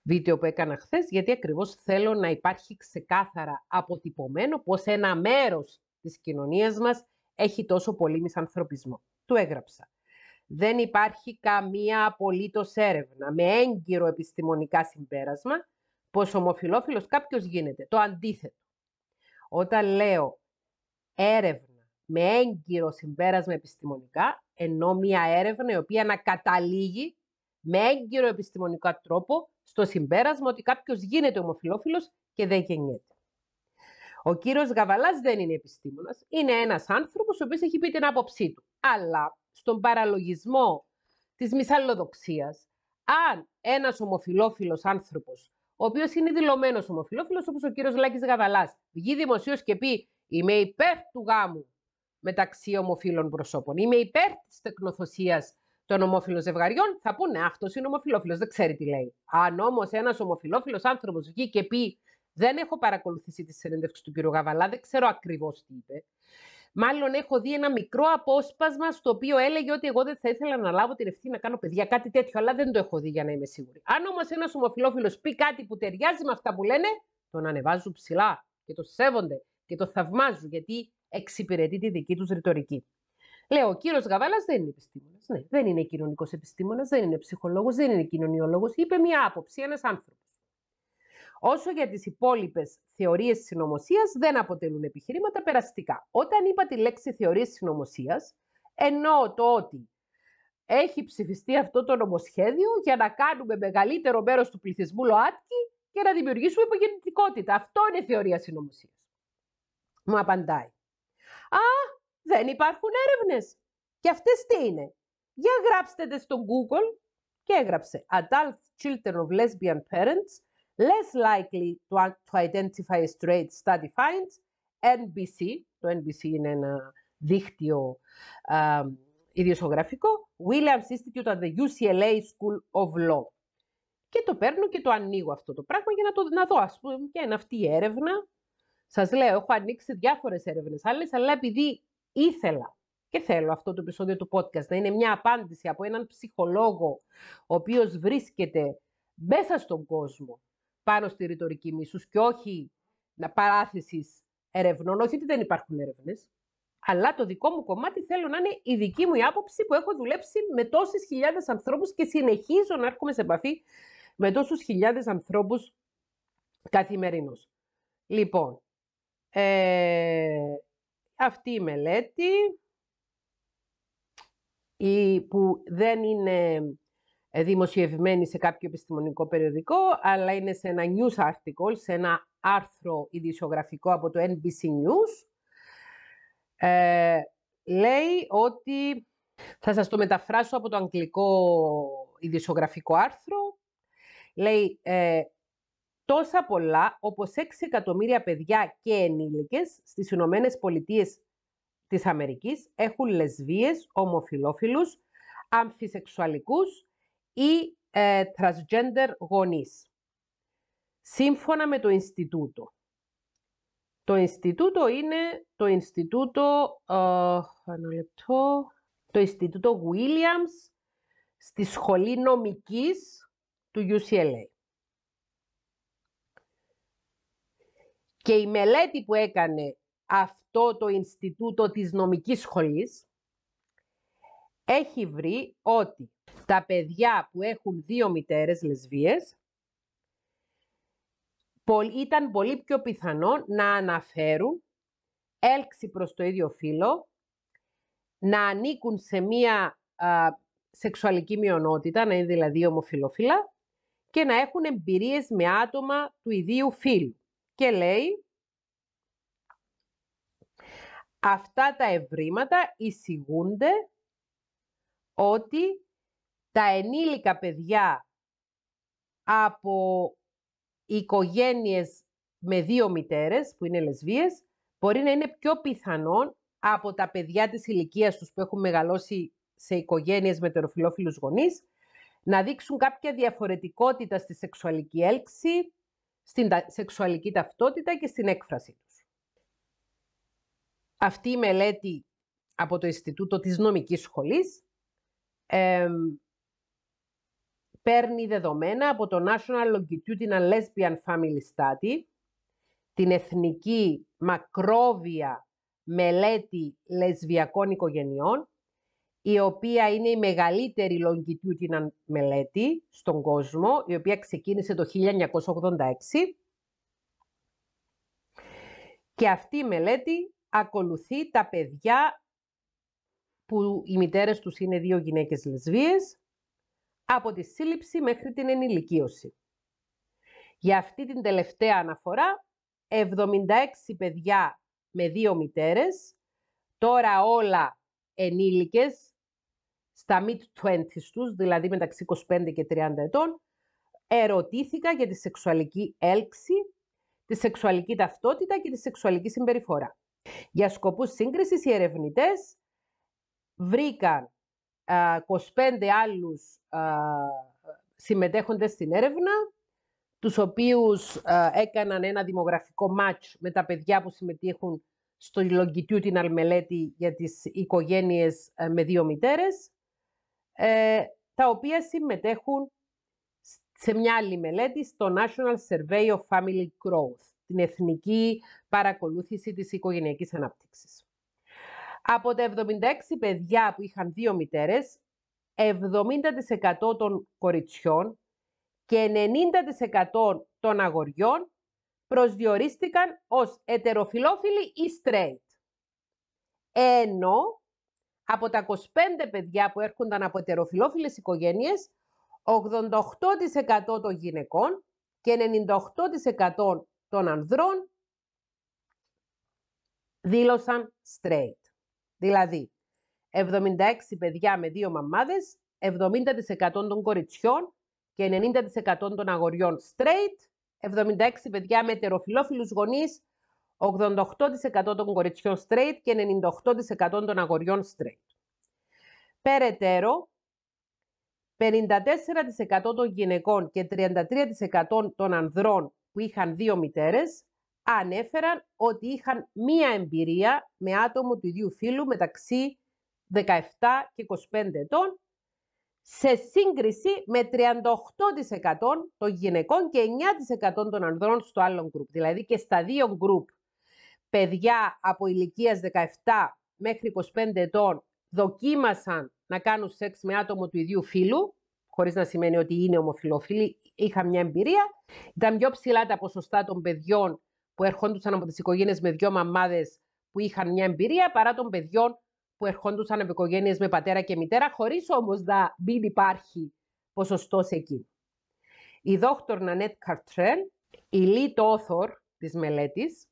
βίντεο που έκανα χθες, γιατί ακριβώς θέλω να υπάρχει ξεκάθαρα αποτυπωμένο πως ένα μέρος της κοινωνίας μας έχει τόσο πολύ μισανθρωπισμό. Του έγραψα. Δεν υπάρχει καμία απολύτως έρευνα με έγκυρο επιστημονικά συμπέρασμα πως ομοφυλόφιλος κάποιος γίνεται. Το αντίθετο. Όταν λέω έρευνα με έγκυρο συμπέρασμα επιστημονικά, ενώ μια έρευνα η οποία να καταλήγει με έγκυρο επιστημονικό τρόπο στο συμπέρασμα ότι κάποιος γίνεται ομοφιλόφιλος και δεν γεννιέται. Ο κύριος Γαβαλάς δεν είναι επιστήμονας, είναι ένας άνθρωπος ο οποίος έχει πει την άποψή του. Αλλά στον παραλογισμό της μυσαλλοδοξίας, αν ένας ομοφιλόφιλος άνθρωπος, ο οποίος είναι δηλωμένος ομοφιλόφιλος, όπως ο κύριος Λάκης Γαβαλάς, βγει δημοσίως και πει «Είμαι υπέρ του γάμου μεταξύ ομοφύλων προσώπων. Είμαι υπέρ της τεκνοθοσία των ομοφυλών ζευγαριών. Θα πούνε αυτός είναι ομοφυλόφιλος, δεν ξέρει τι λέει. Αν όμως ένας ομοφυλόφιλος άνθρωπος βγει και πει δεν έχω παρακολουθήσει τη συνέντευξη του κ. Γαβαλά, δεν ξέρω ακριβώς τι είπε. Μάλλον έχω δει ένα μικρό απόσπασμα στο οποίο έλεγε ότι εγώ δεν θα ήθελα να λάβω την ευθύνη να κάνω παιδιά, κάτι τέτοιο, αλλά δεν το έχω δει για να είμαι σίγουρη. Αν όμως ένας ομοφυλόφιλος πει κάτι που ταιριάζει με αυτά που λένε, τον ανεβάζουν ψηλά και το σέβονται και το θαυμάζουν, γιατί εξυπηρετεί τη δική τους ρητορική. Λέω, ο κύριος Γαβάλας δεν είναι επιστήμονας. Ναι, δεν είναι κοινωνικός επιστήμονας, δεν είναι ψυχολόγος, δεν είναι κοινωνιολόγος. Είπε μια άποψη, ένας άνθρωπος. Όσο για τις υπόλοιπες θεωρίες συνωμοσίας δεν αποτελούν επιχειρήματα περαστικά. Όταν είπα τη λέξη θεωρίες συνωμοσίας, εννοώ το ότι έχει ψηφιστεί αυτό το νομοσχέδιο για να κάνουμε μεγαλύτερο μέρος του πληθυσμού ΛΟΑΤΚΙ και να δημιουργήσουμε υπογεννητικότητα. Αυτό είναι θεωρία συνωμοσίας. Μου απαντάει. Α, δεν υπάρχουν έρευνες. Και αυτές τι είναι. Για γράψτε στο Google και έγραψε Adult children of lesbian parents less likely to, to identify a straight study finds NBC. Το NBC είναι ένα δίχτυο uh, ιδιοσογραφικό. Williams Institute at the UCLA School of Law. Και το παίρνω και το ανοίγω αυτό το πράγμα για να το να δω, ας πούμε, ποια είναι αυτή η έρευνα Σας λέω, έχω ανοίξει διάφορες έρευνες. άλλες, αλλά επειδή ήθελα και θέλω αυτό το επεισόδιο του podcast να είναι μια απάντηση από έναν ψυχολόγο, ο οποίος βρίσκεται μέσα στον κόσμο πάνω στη ρητορική μίσους, και όχι να παράθεσης ερευνών, όχι ότι δεν υπάρχουν έρευνες. αλλά το δικό μου κομμάτι θέλω να είναι η δική μου άποψη που έχω δουλέψει με τόσες χιλιάδες ανθρώπους και συνεχίζω να έρχομαι σε επαφή με τόσους χιλιάδες ανθρώπους καθημερινώς. Λοιπόν, ε, αυτή η μελέτη η, που δεν είναι ε, δημοσιευμένη σε κάποιο επιστημονικό περιοδικό, αλλά είναι σε ένα news article, σε ένα άρθρο ειδησιογραφικό από το NBC News, ε, λέει ότι, θα σας το μεταφράσω από το αγγλικό ειδησιογραφικό άρθρο, λέει τόσα πολλά όπως 6 εκατομμύρια παιδιά και ενήλικες στις Ηνωμένες Πολιτείες της Αμερικής έχουν λεσβίες, ομοφιλόφιλους, αμφισεξουαλικούς ή ε, transgender γονείς. Σύμφωνα με το Ινστιτούτο. Το Ινστιτούτο είναι το Ινστιτούτο, ε, το Ινστιτούτο Williams στη Σχολή Νομικής του UCLA. Και η μελέτη που έκανε αυτό το Ινστιτούτο της Νομικής Σχολής έχει βρει ότι τα παιδιά που έχουν δύο μητέρες λεσβίες ήταν πολύ πιο πιθανό να αναφέρουν έλξη προς το ίδιο φύλλο, να ανήκουν σε μία σεξουαλική μειονότητα, να είναι δηλαδή ομοφιλόφιλα, και να έχουν εμπειρίες με άτομα του ιδίου φύλου και λέει αυτά τα ευρήματα εισηγούνται ότι τα ενήλικα παιδιά από οικογένειες με δύο μητέρες που είναι λεσβίες μπορεί να είναι πιο πιθανόν από τα παιδιά της ηλικίας τους που έχουν μεγαλώσει σε οικογένειες με τεροφιλόφιλους γονείς να δείξουν κάποια διαφορετικότητα στη σεξουαλική έλξη, στην σεξουαλική ταυτότητα και στην έκφραση τους. Αυτή η μελέτη από το Ινστιτούτο της Νομικής Σχολής παίρνει δεδομένα από το National Longitudinal Lesbian Family Study, την Εθνική Μακρόβια Μελέτη Λεσβιακών Οικογενειών η οποία είναι η μεγαλύτερη longitudinal μελέτη στον κόσμο, η οποία ξεκίνησε το 1986. Και αυτή η μελέτη ακολουθεί τα παιδιά που οι μητέρες τους είναι δύο γυναίκες λεσβίες, από τη σύλληψη μέχρι την ενηλικίωση. Για αυτή την τελευταία αναφορά, 76 παιδιά με δύο μητέρες, τώρα όλα ενήλικες, στα mid 20 τους, δηλαδή μεταξύ 25 και 30 ετών, ερωτήθηκα για τη σεξουαλική έλξη, τη σεξουαλική ταυτότητα και τη σεξουαλική συμπεριφορά. Για σκοπούς σύγκρισης, οι ερευνητές βρήκαν 25 άλλους α, συμμετέχοντες στην έρευνα, τους οποίους έκαναν ένα δημογραφικό match με τα παιδιά που συμμετείχουν στο longitudinal μελέτη για τις οικογένειες ε, με δύο μητέρες ε, τα οποία συμμετέχουν σε μια άλλη μελέτη στο National Survey of Family Growth, την εθνική παρακολούθηση της οικογενειακής ανάπτυξης. Από τα 76 παιδιά που είχαν δύο μητέρες, 70% των κοριτσιών και 90% των αγοριών προσδιορίστηκαν ως ετεροφιλόφιλοι ή straight. Ενώ από τα 25 παιδιά που έρχονταν από ετεροφιλόφιλες οικογένειες, 88% των γυναικών και 98% των ανδρών δήλωσαν straight. Δηλαδή, 76 παιδιά με δύο μαμάδες, 70% των κοριτσιών και 90% των αγοριών straight, 76 παιδιά με ετεροφιλόφιλους γονείς, 88% των κοριτσιών straight και 98% των αγοριών straight. Περαιτέρω, 54% των γυναικών και 33% των ανδρών που είχαν δύο μητέρες ανέφεραν ότι είχαν μία εμπειρία με άτομο του ίδιου φίλου μεταξύ 17 και 25 ετών σε σύγκριση με 38% των γυναικών και 9% των ανδρών στο άλλο γκρουπ. Δηλαδή και στα δύο γκρουπ παιδιά από ηλικίας 17 μέχρι 25 ετών δοκίμασαν να κάνουν σεξ με άτομο του ίδιου φύλου, χωρίς να σημαίνει ότι είναι ομοφιλόφιλοι, είχαν μια εμπειρία. Ήταν πιο ψηλά τα ποσοστά των παιδιών που ερχόντουσαν από τις οικογένειες με δυο μαμάδες που είχαν μια εμπειρία, παρά των παιδιών που ερχόντουσαν από οικογένειες με πατέρα και μητέρα, χωρίς όμως να μην υπάρχει ποσοστός εκεί. Η δόκτωρ Νανέτ Καρτρέλ, η lead author της μελέτης,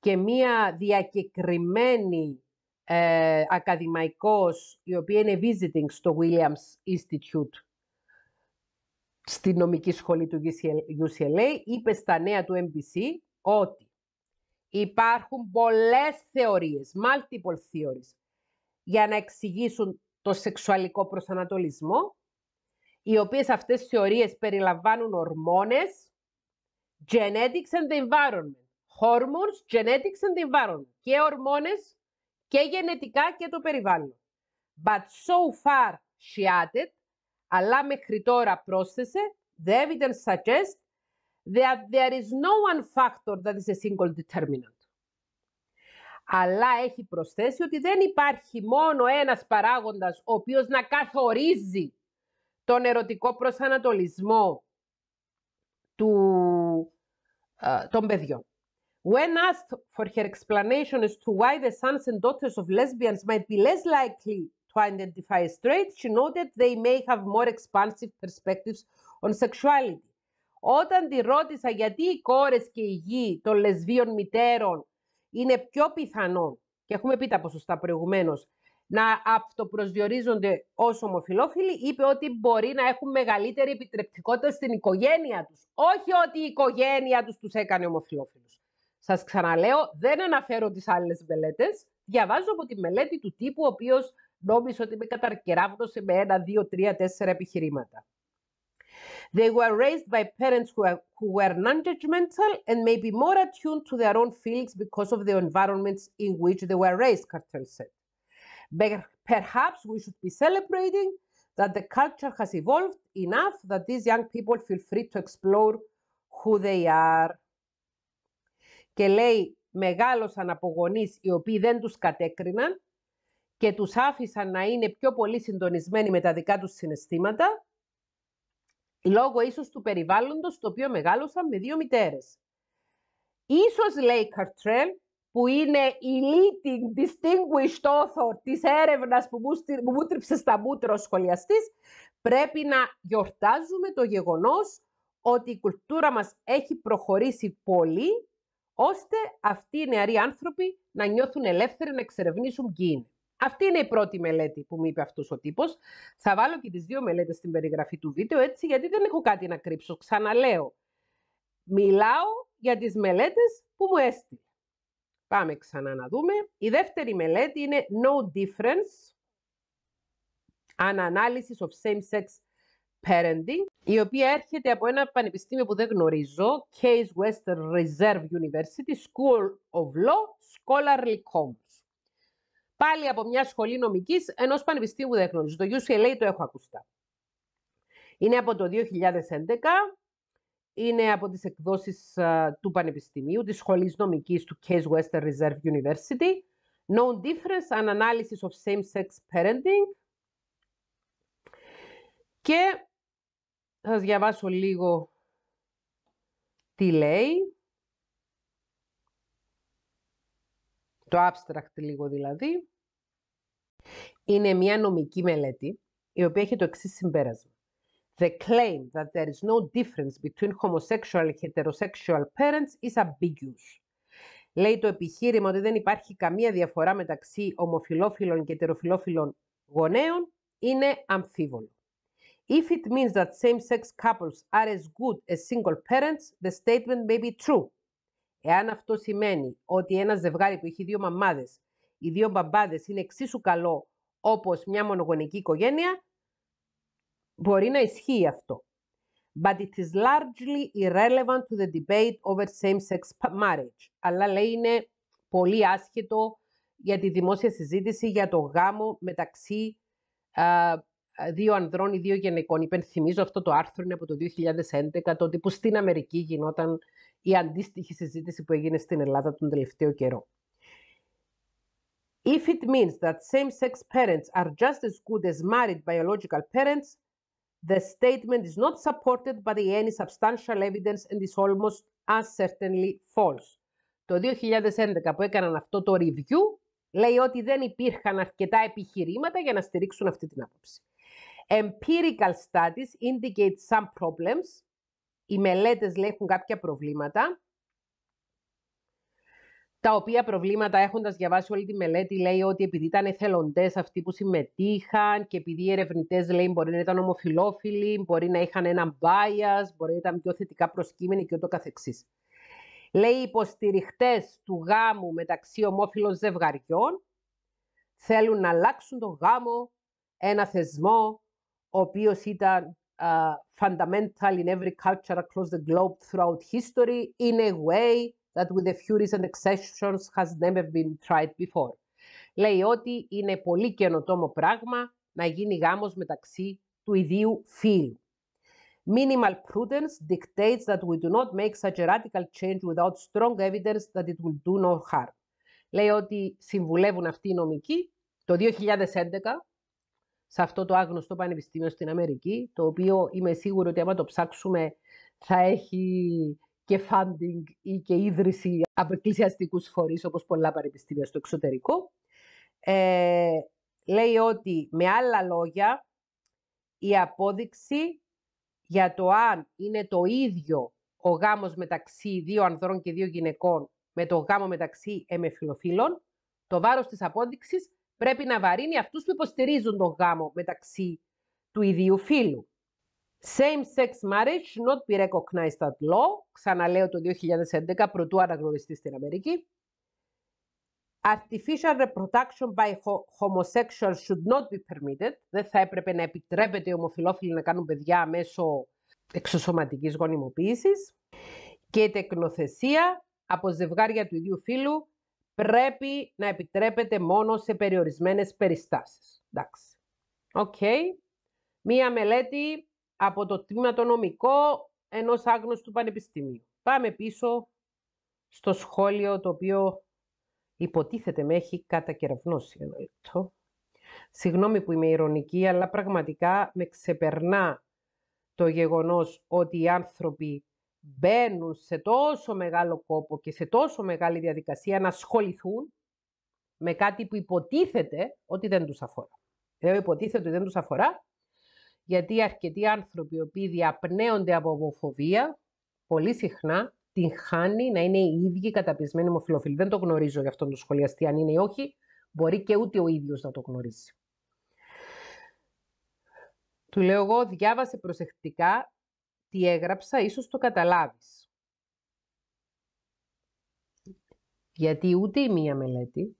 και μία διακεκριμένη ε, ακαδημαϊκός, η οποία είναι visiting στο Williams Institute στη νομική σχολή του UCLA, είπε στα νέα του MBC ότι υπάρχουν πολλές θεωρίες, multiple theories, για να εξηγήσουν το σεξουαλικό προσανατολισμό, οι οποίες αυτές οι θεωρίες περιλαμβάνουν ορμόνες, genetics and the environment. Hormones, genetics and environment. Και ορμόνες και γενετικά και το περιβάλλον. But so far, she added, αλλά μέχρι τώρα πρόσθεσε, the evidence suggests that there is no one factor that is a single determinant. Αλλά έχει προσθέσει ότι δεν υπάρχει μόνο ένας παράγοντας ο οποίος να καθορίζει τον ερωτικό προσανατολισμό του, ε, των παιδιών. When asked for her explanation as to why the sons and daughters of lesbians might be less likely to identify as straight, she noted they may have more expansive perspectives on sexuality. Όταν τη ρώτησα γιατί οι κόρες και οι γη των λεσβίων μητέρων είναι πιο πιθανό. και έχουμε πει τα ποσοστά προηγουμένως να αυτοπροσδιορίζονται ως ομοφιλόφιλοι, είπε ότι μπορεί να έχουν μεγαλύτερη επιτρεπτικότητα στην οικογένεια τους. Όχι ότι η οικογένεια τους τους έκανε ομοφιλόφίλου. Σας ξαναλέω, δεν αναφέρω τις άλλες μελέτες. Διαβάζω από τη μελέτη του τύπου, ο οποίος νόμιζε ότι με καταρκεράβδωσε με ένα, δύο, τρία, τέσσερα επιχειρήματα. They were raised by parents who, were non-judgmental and may be more attuned to their own feelings because of the environments in which they were raised, Cartel said. Perhaps we should be celebrating that the culture has evolved enough that these young people feel free to explore who they are και λέει μεγάλωσαν από οι οποίοι δεν τους κατέκριναν και τους άφησαν να είναι πιο πολύ συντονισμένοι με τα δικά τους συναισθήματα, λόγω ίσως του περιβάλλοντος το οποίο μεγάλωσαν με δύο μητέρες. Ίσως, λέει Καρτρέλ, που είναι η leading distinguished author της έρευνας που μου, μου στα μούτρα ο σχολιαστής, πρέπει να γιορτάζουμε το γεγονός ότι η κουλτούρα μας έχει προχωρήσει πολύ ώστε αυτοί οι νεαροί άνθρωποι να νιώθουν ελεύθεροι να εξερευνήσουν ποιοι είναι. Αυτή είναι η πρώτη μελέτη που μου είπε αυτός ο τύπος. Θα βάλω και τις δύο μελέτες στην περιγραφή του βίντεο, έτσι, γιατί δεν έχω κάτι να κρύψω. Ξαναλέω. Μιλάω για τις μελέτες που μου έστειλε. Πάμε ξανά να δούμε. Η δεύτερη μελέτη είναι No Difference. An analysis of same-sex parenting η οποία έρχεται από ένα πανεπιστήμιο που δεν γνωρίζω, Case Western Reserve University School of Law Scholarly Commons. Πάλι από μια σχολή νομικής ενός πανεπιστήμιου που δεν γνωρίζω. Το UCLA το έχω ακουστά. Είναι από το 2011, είναι από τις εκδόσεις του Πανεπιστημίου, της Σχολής Νομικής του Case Western Reserve University. No Difference, An Analysis of Same-Sex Parenting. Και θα σας διαβάσω λίγο τι λέει. Το abstract λίγο δηλαδή. Είναι μια νομική μελέτη η οποία έχει το εξής συμπέρασμα. The claim that there is no difference between homosexual and heterosexual parents is ambiguous. Λέει το επιχείρημα ότι δεν υπάρχει καμία διαφορά μεταξύ ομοφιλόφιλων και ετεροφιλόφιλων γονέων είναι αμφίβολο. If it means that same-sex couples are as good as single parents, the statement may be true. Εάν αυτό σημαίνει ότι ένα ζευγάρι που έχει δύο μαμάδες, οι δύο μπαμπάδες είναι εξίσου καλό όπως μια μονογονική οικογένεια, μπορεί να ισχύει αυτό. But it is largely irrelevant to the debate over same-sex marriage. Αλλά λέει είναι πολύ άσχετο για τη δημόσια συζήτηση για το γάμο μεταξύ ε, δύο ανδρών ή δύο γυναικών. Υπενθυμίζω αυτό το άρθρο είναι από το 2011, τότε που στην Αμερική γινόταν η αντίστοιχη συζήτηση που έγινε στην Ελλάδα τον τελευταίο καιρό. If it means that same-sex parents are just as good as married biological parents, the statement is not supported by any substantial evidence and is almost uncertainly certainly false. Το 2011 που έκαναν αυτό το review, λέει ότι δεν υπήρχαν αρκετά επιχειρήματα για να στηρίξουν αυτή την άποψη. Empirical studies indicate some problems. Οι μελέτες λέει, έχουν κάποια προβλήματα. Τα οποία προβλήματα έχοντας διαβάσει όλη τη μελέτη λέει ότι επειδή ήταν εθελοντές αυτοί που συμμετείχαν και επειδή οι ερευνητές λέει μπορεί να ήταν ομοφιλόφιλοι, μπορεί να είχαν ένα bias, μπορεί να ήταν πιο θετικά προσκύμενοι και ούτω καθεξής. Λέει υποστηριχτές του γάμου μεταξύ ομόφιλων ζευγαριών θέλουν να αλλάξουν το γάμο, ένα θεσμό, ο οποίος ήταν fundamental in every culture across the globe throughout history in a way that with a few recent exceptions has never been tried before. Λέει ότι είναι πολύ καινοτόμο πράγμα να γίνει γάμος μεταξύ του ιδίου φίλου. Minimal prudence dictates that we do not make such a radical change without strong evidence that it will do no harm. Λέει ότι συμβουλεύουν αυτοί οι νομικοί το 2011 σε αυτό το άγνωστο πανεπιστήμιο στην Αμερική, το οποίο είμαι σίγουρη ότι άμα το ψάξουμε θα έχει και funding ή και ίδρυση από εκκλησιαστικούς φορείς, όπως πολλά πανεπιστήμια στο εξωτερικό. Ε, λέει ότι, με άλλα λόγια, η απόδειξη για το αν είναι το ίδιο ο γάμος μεταξύ δύο ανδρών και δύο γυναικών με το γάμο μεταξύ εμεφυλοφύλων, το βάρος της απόδειξης πρέπει να βαρύνει αυτούς που υποστηρίζουν τον γάμο μεταξύ του ιδιου φιλου φύλου. Same-sex marriage should not be recognized at law, ξαναλέω το 2011, πρωτού αναγνωριστεί στην Αμερική. Artificial reproduction by homosexuals should not be permitted. Δεν θα έπρεπε να επιτρέπεται οι ομοφιλόφιλοι να κάνουν παιδιά μέσω εξωσωματικής γονιμοποίησης. Και τεκνοθεσία από ζευγάρια του ίδιου φύλου πρέπει να επιτρέπεται μόνο σε περιορισμένες περιστάσεις. Εντάξει. Οκ. Μία μελέτη από το τμήμα το νομικό ενός άγνωστου πανεπιστημίου. Πάμε πίσω στο σχόλιο το οποίο υποτίθεται με έχει κατακεραυνώσει ένα λεπτό. Συγγνώμη που είμαι ηρωνική, αλλά πραγματικά με ξεπερνά το γεγονός ότι οι άνθρωποι μπαίνουν σε τόσο μεγάλο κόπο και σε τόσο μεγάλη διαδικασία να ασχοληθούν με κάτι που υποτίθεται ότι δεν τους αφορά. Λέω υποτίθεται ότι δεν τους αφορά, γιατί αρκετοί άνθρωποι οι οποίοι διαπνέονται από ομοφοβία, πολύ συχνά την χάνει να είναι οι ίδιοι καταπισμένοι ομοφιλοφίλοι. Δεν το γνωρίζω για αυτόν τον σχολιαστή, αν είναι ή όχι, μπορεί και ούτε ο ίδιος να το γνωρίζει. Του λέω εγώ, διάβασε προσεκτικά τι έγραψα, ίσως το καταλάβεις. Γιατί ούτε η μία μελέτη,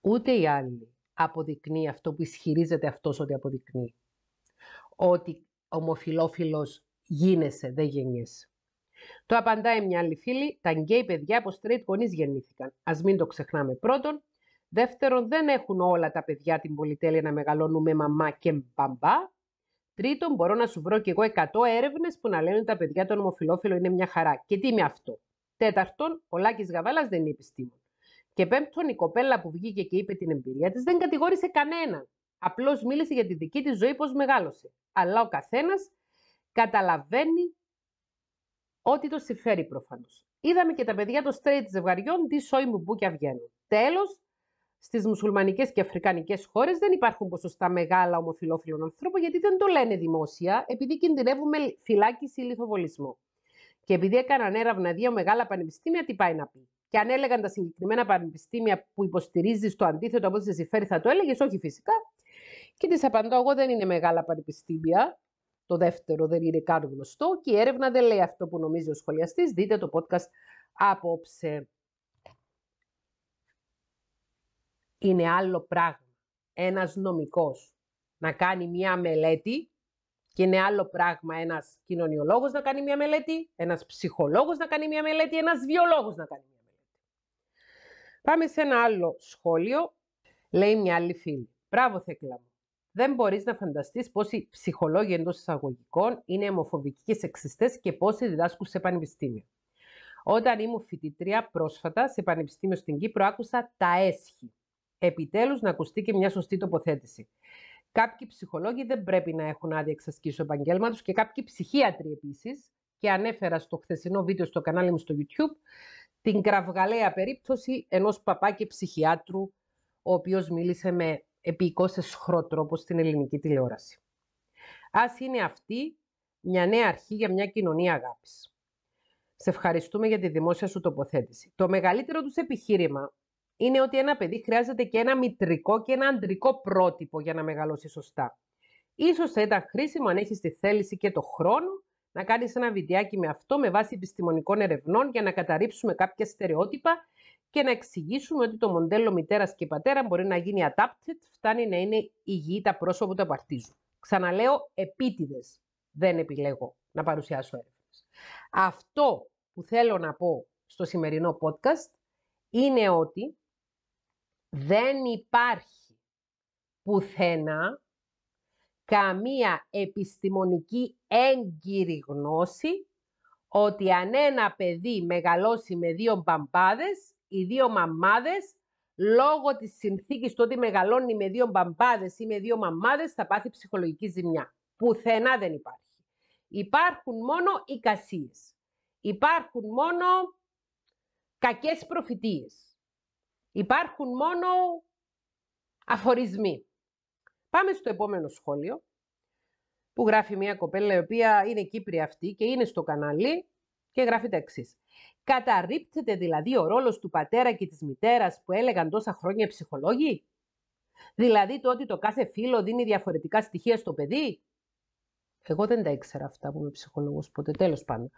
ούτε η άλλη αποδεικνύει αυτό που ισχυρίζεται αυτός ότι αποδεικνύει. Ότι ομοφιλόφιλος γίνεσαι, δεν γεννιέσαι. Το απαντάει μια άλλη φίλη, τα γκέι παιδιά από straight γονείς γεννήθηκαν. Ας μην το ξεχνάμε πρώτον. Δεύτερον, δεν έχουν όλα τα παιδιά την πολυτέλεια να μεγαλώνουν με μαμά και μπαμπά. Τρίτον, μπορώ να σου βρω και εγώ 100 έρευνες που να λένε ότι τα παιδιά των ομοφυλόφιλων είναι μια χαρά. Και τι με αυτό. Τέταρτον, ο Λάκης Γαβάλας δεν είναι επιστήμον. Και πέμπτον, η κοπέλα που βγήκε και είπε την εμπειρία της δεν κατηγόρησε κανέναν. Απλώς μίλησε για τη δική της ζωή, πώς μεγάλωσε. Αλλά ο καθένας καταλαβαίνει ό,τι το συμφέρει προφανώς. Είδαμε και τα παιδιά των straight ζευγαριών τι σόι μου μπουκια βγαίνουν. Τέλος, στις μουσουλμανικές και αφρικανικές χώρες δεν υπάρχουν ποσοστά μεγάλα ομοφιλόφιλων ανθρώπων γιατί δεν το λένε δημόσια επειδή με φυλάκιση ή λιθοβολισμό. Και επειδή έκαναν έρευνα δύο μεγάλα πανεπιστήμια, τι πάει να πει. Και αν έλεγαν τα συγκεκριμένα πανεπιστήμια που υποστηρίζεις το αντίθετο από ό,τι σε συμφέρει, θα το έλεγες, όχι φυσικά. Και τη απαντώ, εγώ δεν είναι μεγάλα πανεπιστήμια. Το δεύτερο δεν είναι καν γνωστό και η έρευνα δεν λέει αυτό που νομίζει ο σχολιαστής. Δείτε το podcast απόψε. είναι άλλο πράγμα. Ένας νομικός να κάνει μία μελέτη και είναι άλλο πράγμα ένας κοινωνιολόγος να κάνει μία μελέτη, ένας ψυχολόγος να κάνει μία μελέτη, ένας βιολόγος να κάνει μία μελέτη. Πάμε σε ένα άλλο σχόλιο. Λέει μια άλλη φίλη. Μπράβο Θεκλά μου. Δεν μπορείς να φανταστείς πόσοι ψυχολόγοι εντός εισαγωγικών είναι αιμοφοβικοί και σεξιστές και πόσοι διδάσκουν σε πανεπιστήμια. Όταν ήμουν φοιτητρία πρόσφατα σε πανεπιστήμιο στην Κύπρο άκουσα τα έσχη επιτέλους να ακουστεί και μια σωστή τοποθέτηση. Κάποιοι ψυχολόγοι δεν πρέπει να έχουν άδεια εξασκήσεως επαγγέλματος και κάποιοι ψυχίατροι επίσης. Και ανέφερα στο χθεσινό βίντεο στο κανάλι μου στο YouTube την κραυγαλαία περίπτωση ενός παπά ψυχιάτρου, ο οποίος μίλησε με επίοικο εσχρό τρόπο στην ελληνική τηλεόραση. Ας είναι αυτή μια νέα αρχή για μια κοινωνία αγάπης. Σε ευχαριστούμε για τη δημόσια σου τοποθέτηση. Το μεγαλύτερο τους επιχείρημα είναι ότι ένα παιδί χρειάζεται και ένα μητρικό και ένα αντρικό πρότυπο για να μεγαλώσει σωστά. Ίσως θα ήταν χρήσιμο αν έχεις τη θέληση και το χρόνο να κάνεις ένα βιντεάκι με αυτό με βάση επιστημονικών ερευνών για να καταρρύψουμε κάποια στερεότυπα και να εξηγήσουμε ότι το μοντέλο μητέρας και πατέρα μπορεί να γίνει adapted, φτάνει να είναι υγιή τα πρόσωπα που τα παρτίζουν. Ξαναλέω, επίτηδες δεν επιλέγω να παρουσιάσω έρευνες. Αυτό που θέλω να πω στο σημερινό podcast είναι ότι δεν υπάρχει πουθενά καμία επιστημονική έγκυρη γνώση ότι αν ένα παιδί μεγαλώσει με δύο μπαμπάδες ή δύο μαμάδες, λόγω της συνθήκης του ότι μεγαλώνει με δύο μπαμπάδες ή με δύο μαμάδες, θα πάθει ψυχολογική ζημιά. Πουθενά δεν υπάρχει. Υπάρχουν μόνο οικασίες. Υπάρχουν μόνο κακές προφητείες. Υπάρχουν μόνο αφορισμοί. Πάμε στο επόμενο σχόλιο που γράφει μια κοπέλα η οποία είναι Κύπρια αυτή και είναι στο κανάλι και γράφει τα εξής. Καταρρύπτεται δηλαδή ο ρόλος του πατέρα και της μητέρας που έλεγαν τόσα χρόνια ψυχολόγοι. Δηλαδή το ότι το κάθε φίλο δίνει διαφορετικά στοιχεία στο παιδί. Εγώ δεν τα ήξερα αυτά που είμαι ψυχολόγος ποτέ, τέλος πάντων.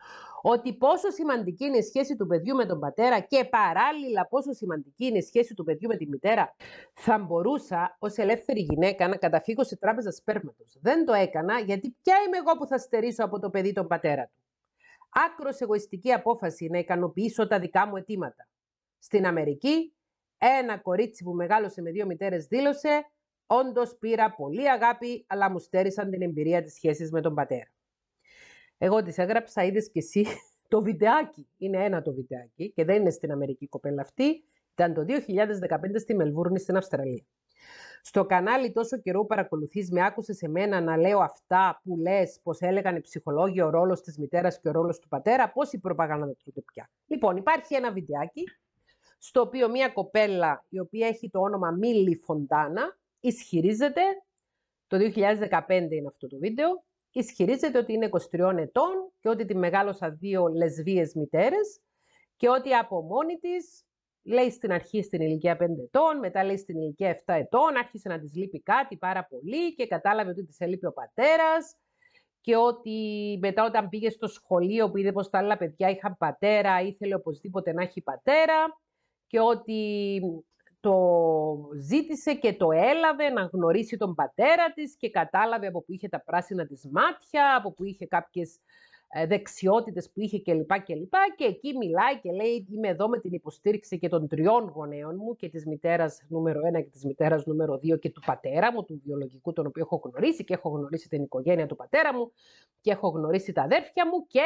Ότι πόσο σημαντική είναι η σχέση του παιδιού με τον πατέρα και παράλληλα πόσο σημαντική είναι η σχέση του παιδιού με τη μητέρα, θα μπορούσα ως ελεύθερη γυναίκα να καταφύγω σε τράπεζα σπέρματος. Δεν το έκανα γιατί ποια είμαι εγώ που θα στερήσω από το παιδί τον πατέρα του. Άκρος εγωιστική απόφαση να ικανοποιήσω τα δικά μου αιτήματα. Στην Αμερική, ένα κορίτσι που μεγάλωσε με δύο μητέρες δήλωσε Όντως πήρα πολύ αγάπη, αλλά μου στέρισαν την εμπειρία της σχέσης με τον πατέρα. Εγώ της έγραψα, είδες κι εσύ το βιντεάκι. Είναι ένα το βιντεάκι και δεν είναι στην Αμερική κοπέλα αυτή. Ήταν το 2015 στη Μελβούρνη στην Αυστραλία. Στο κανάλι τόσο καιρό παρακολουθείς με άκουσες σε μένα να λέω αυτά που λες πως έλεγαν οι ψυχολόγοι ο ρόλος της μητέρας και ο ρόλος του πατέρα, πώς η προπαγάνδα τότε πια. Λοιπόν, υπάρχει ένα βιντεάκι στο οποίο μια κοπέλα η οποία έχει το όνομα Μίλη Φοντάνα ισχυρίζεται, το 2015 είναι αυτό το βίντεο, ισχυρίζεται ότι είναι 23 ετών και ότι τη μεγάλωσα δύο λεσβίες μητέρες και ότι από μόνη της λέει στην αρχή στην ηλικία 5 ετών, μετά λέει στην ηλικία 7 ετών, άρχισε να της λείπει κάτι πάρα πολύ και κατάλαβε ότι της έλειπε ο πατέρας και ότι μετά όταν πήγε στο σχολείο που είδε πως τα άλλα παιδιά είχαν πατέρα, ήθελε οπωσδήποτε να έχει πατέρα και ότι το ζήτησε και το έλαβε να γνωρίσει τον πατέρα της και κατάλαβε από που είχε τα πράσινα της μάτια, από που είχε κάποιες ε, δεξιότητες που είχε κλπ. κλπ. Και εκεί μιλάει και λέει είμαι εδώ με την υποστήριξη και των τριών γονέων μου και της μητέρας νούμερο 1 και της μητέρας νούμερο 2 και του πατέρα μου, του βιολογικού τον οποίο έχω γνωρίσει και έχω γνωρίσει την οικογένεια του πατέρα μου και έχω γνωρίσει τα αδέρφια μου και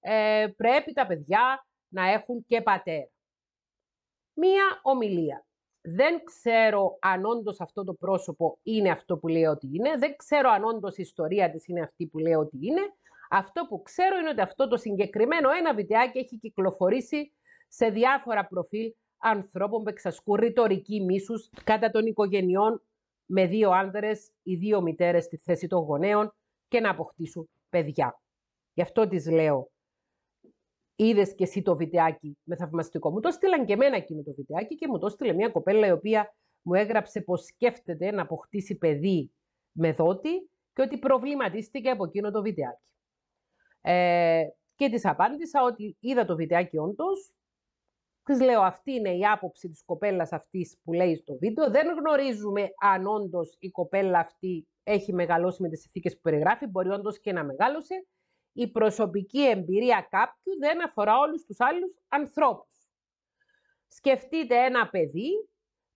ε, πρέπει τα παιδιά να έχουν και πατέρα. Μία ομιλία. Δεν ξέρω αν όντως αυτό το πρόσωπο είναι αυτό που λέει ότι είναι. Δεν ξέρω αν όντως η ιστορία της είναι αυτή που λέει ότι είναι. Αυτό που ξέρω είναι ότι αυτό το συγκεκριμένο ένα βιντεάκι έχει κυκλοφορήσει σε διάφορα προφίλ ανθρώπων που εξασκούν ρητορική μίσους κατά των οικογενειών με δύο άνδρες ή δύο μητέρες στη θέση των γονέων και να αποκτήσουν παιδιά. Γι' αυτό τις λέω είδες και εσύ το βιντεάκι με θαυμαστικό. Μου το στείλαν και εμένα εκείνο το βιντεάκι και μου το στείλε μια κοπέλα η οποία μου έγραψε πως σκέφτεται να αποκτήσει παιδί με δότη και ότι προβληματίστηκε από εκείνο το βιντεάκι. Ε, και της απάντησα ότι είδα το βιντεάκι όντως. Της λέω αυτή είναι η άποψη της κοπέλας αυτής που λέει στο βίντεο. Δεν γνωρίζουμε αν όντως η κοπέλα αυτή έχει μεγαλώσει με τις συνθήκες που περιγράφει. Μπορεί όντως και να μεγάλωσε η προσωπική εμπειρία κάποιου δεν αφορά όλους τους άλλους ανθρώπους. Σκεφτείτε ένα παιδί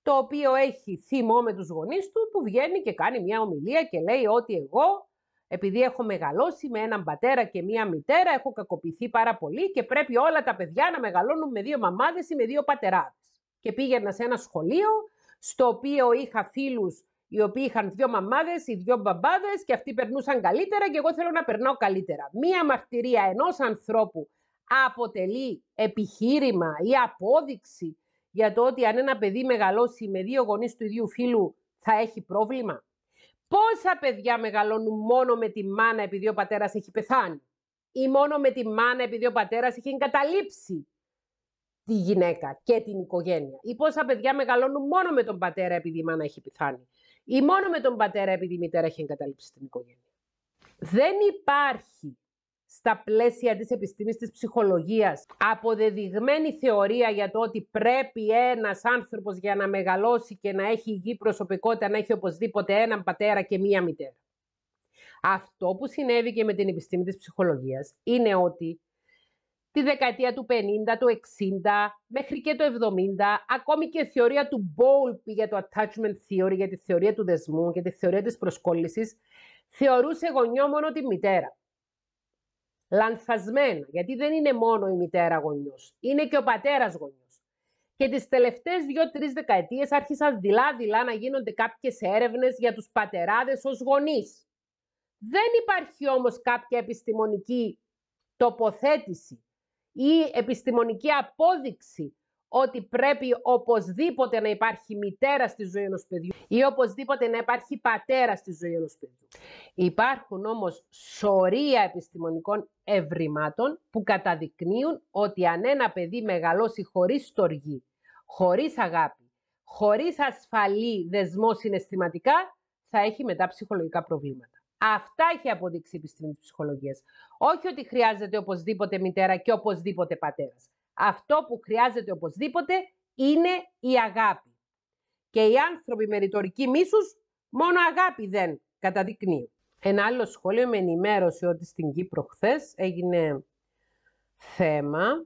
το οποίο έχει θυμό με τους γονείς του που βγαίνει και κάνει μια ομιλία και λέει ότι εγώ επειδή έχω μεγαλώσει με έναν πατέρα και μία μητέρα, έχω κακοποιηθεί πάρα πολύ και πρέπει όλα τα παιδιά να μεγαλώνουν με δύο μαμάδες ή με δύο πατεράδες. Και πήγαινα σε ένα σχολείο στο οποίο είχα φίλους οι οποίοι είχαν δύο μαμάδες ή δύο μπαμπάδες και αυτοί περνούσαν καλύτερα και εγώ θέλω να περνάω καλύτερα. Μία μαρτυρία ενός ανθρώπου αποτελεί επιχείρημα ή απόδειξη για το ότι αν ένα παιδί μεγαλώσει με δύο γονείς του ίδιου φίλου θα έχει πρόβλημα. Πόσα παιδιά μεγαλώνουν μόνο με τη μάνα επειδή ο πατέρας έχει πεθάνει, ή μόνο με τη μάνα επειδή ο πατέρας έχει εγκαταλείψει τη γυναίκα και την οικογένεια, ή πόσα παιδιά μεγαλώνουν μόνο με τον πατέρα επειδή η μάνα έχει πεθάνει ή μόνο με τον πατέρα επειδή η μητέρα έχει εγκαταλείψει την οικογένεια. Δεν υπάρχει στα πλαίσια της επιστήμης της ψυχολογίας αποδεδειγμένη θεωρία για το ότι πρέπει ένας άνθρωπος για να μεγαλώσει και να έχει υγιή προσωπικότητα να έχει οπωσδήποτε έναν πατέρα και μία μητέρα. Αυτό που συνέβη και με την επιστήμη της ψυχολογίας είναι ότι τη δεκαετία του 50, του 60, μέχρι και το 70, ακόμη και η θεωρία του Bowlby για το attachment theory, για τη θεωρία του δεσμού, και τη θεωρία της προσκόλλησης, θεωρούσε γονιό μόνο τη μητέρα. Λανθασμένα, γιατί δεν είναι μόνο η μητέρα γονιός, είναι και ο πατέρας γονιός. Και τις τελευταίες δύο-τρεις δεκαετίες άρχισαν δειλά-δειλά να γίνονται κάποιες έρευνες για τους πατεράδες ως γονείς. Δεν υπάρχει όμως κάποια επιστημονική τοποθέτηση ή επιστημονική απόδειξη ότι πρέπει οπωσδήποτε να υπάρχει μητέρα στη ζωή ενός παιδιού ή οπωσδήποτε να υπάρχει πατέρα στη ζωή ενός παιδιού. Υπάρχουν όμως σωρία επιστημονικών ευρημάτων που καταδεικνύουν ότι αν ένα παιδί μεγαλώσει χωρίς στοργή, χωρίς αγάπη, χωρίς ασφαλή δεσμό συναισθηματικά, θα έχει μετά ψυχολογικά προβλήματα. Αυτά έχει αποδείξει η επιστήμη της ψυχολογίας. Όχι ότι χρειάζεται οπωσδήποτε μητέρα και οπωσδήποτε πατέρας. Αυτό που χρειάζεται οπωσδήποτε είναι η αγάπη. Και οι άνθρωποι με ρητορική μίσους μόνο αγάπη δεν καταδεικνύουν. Ένα άλλο σχόλιο με ενημέρωση ότι στην Κύπρο χθες έγινε θέμα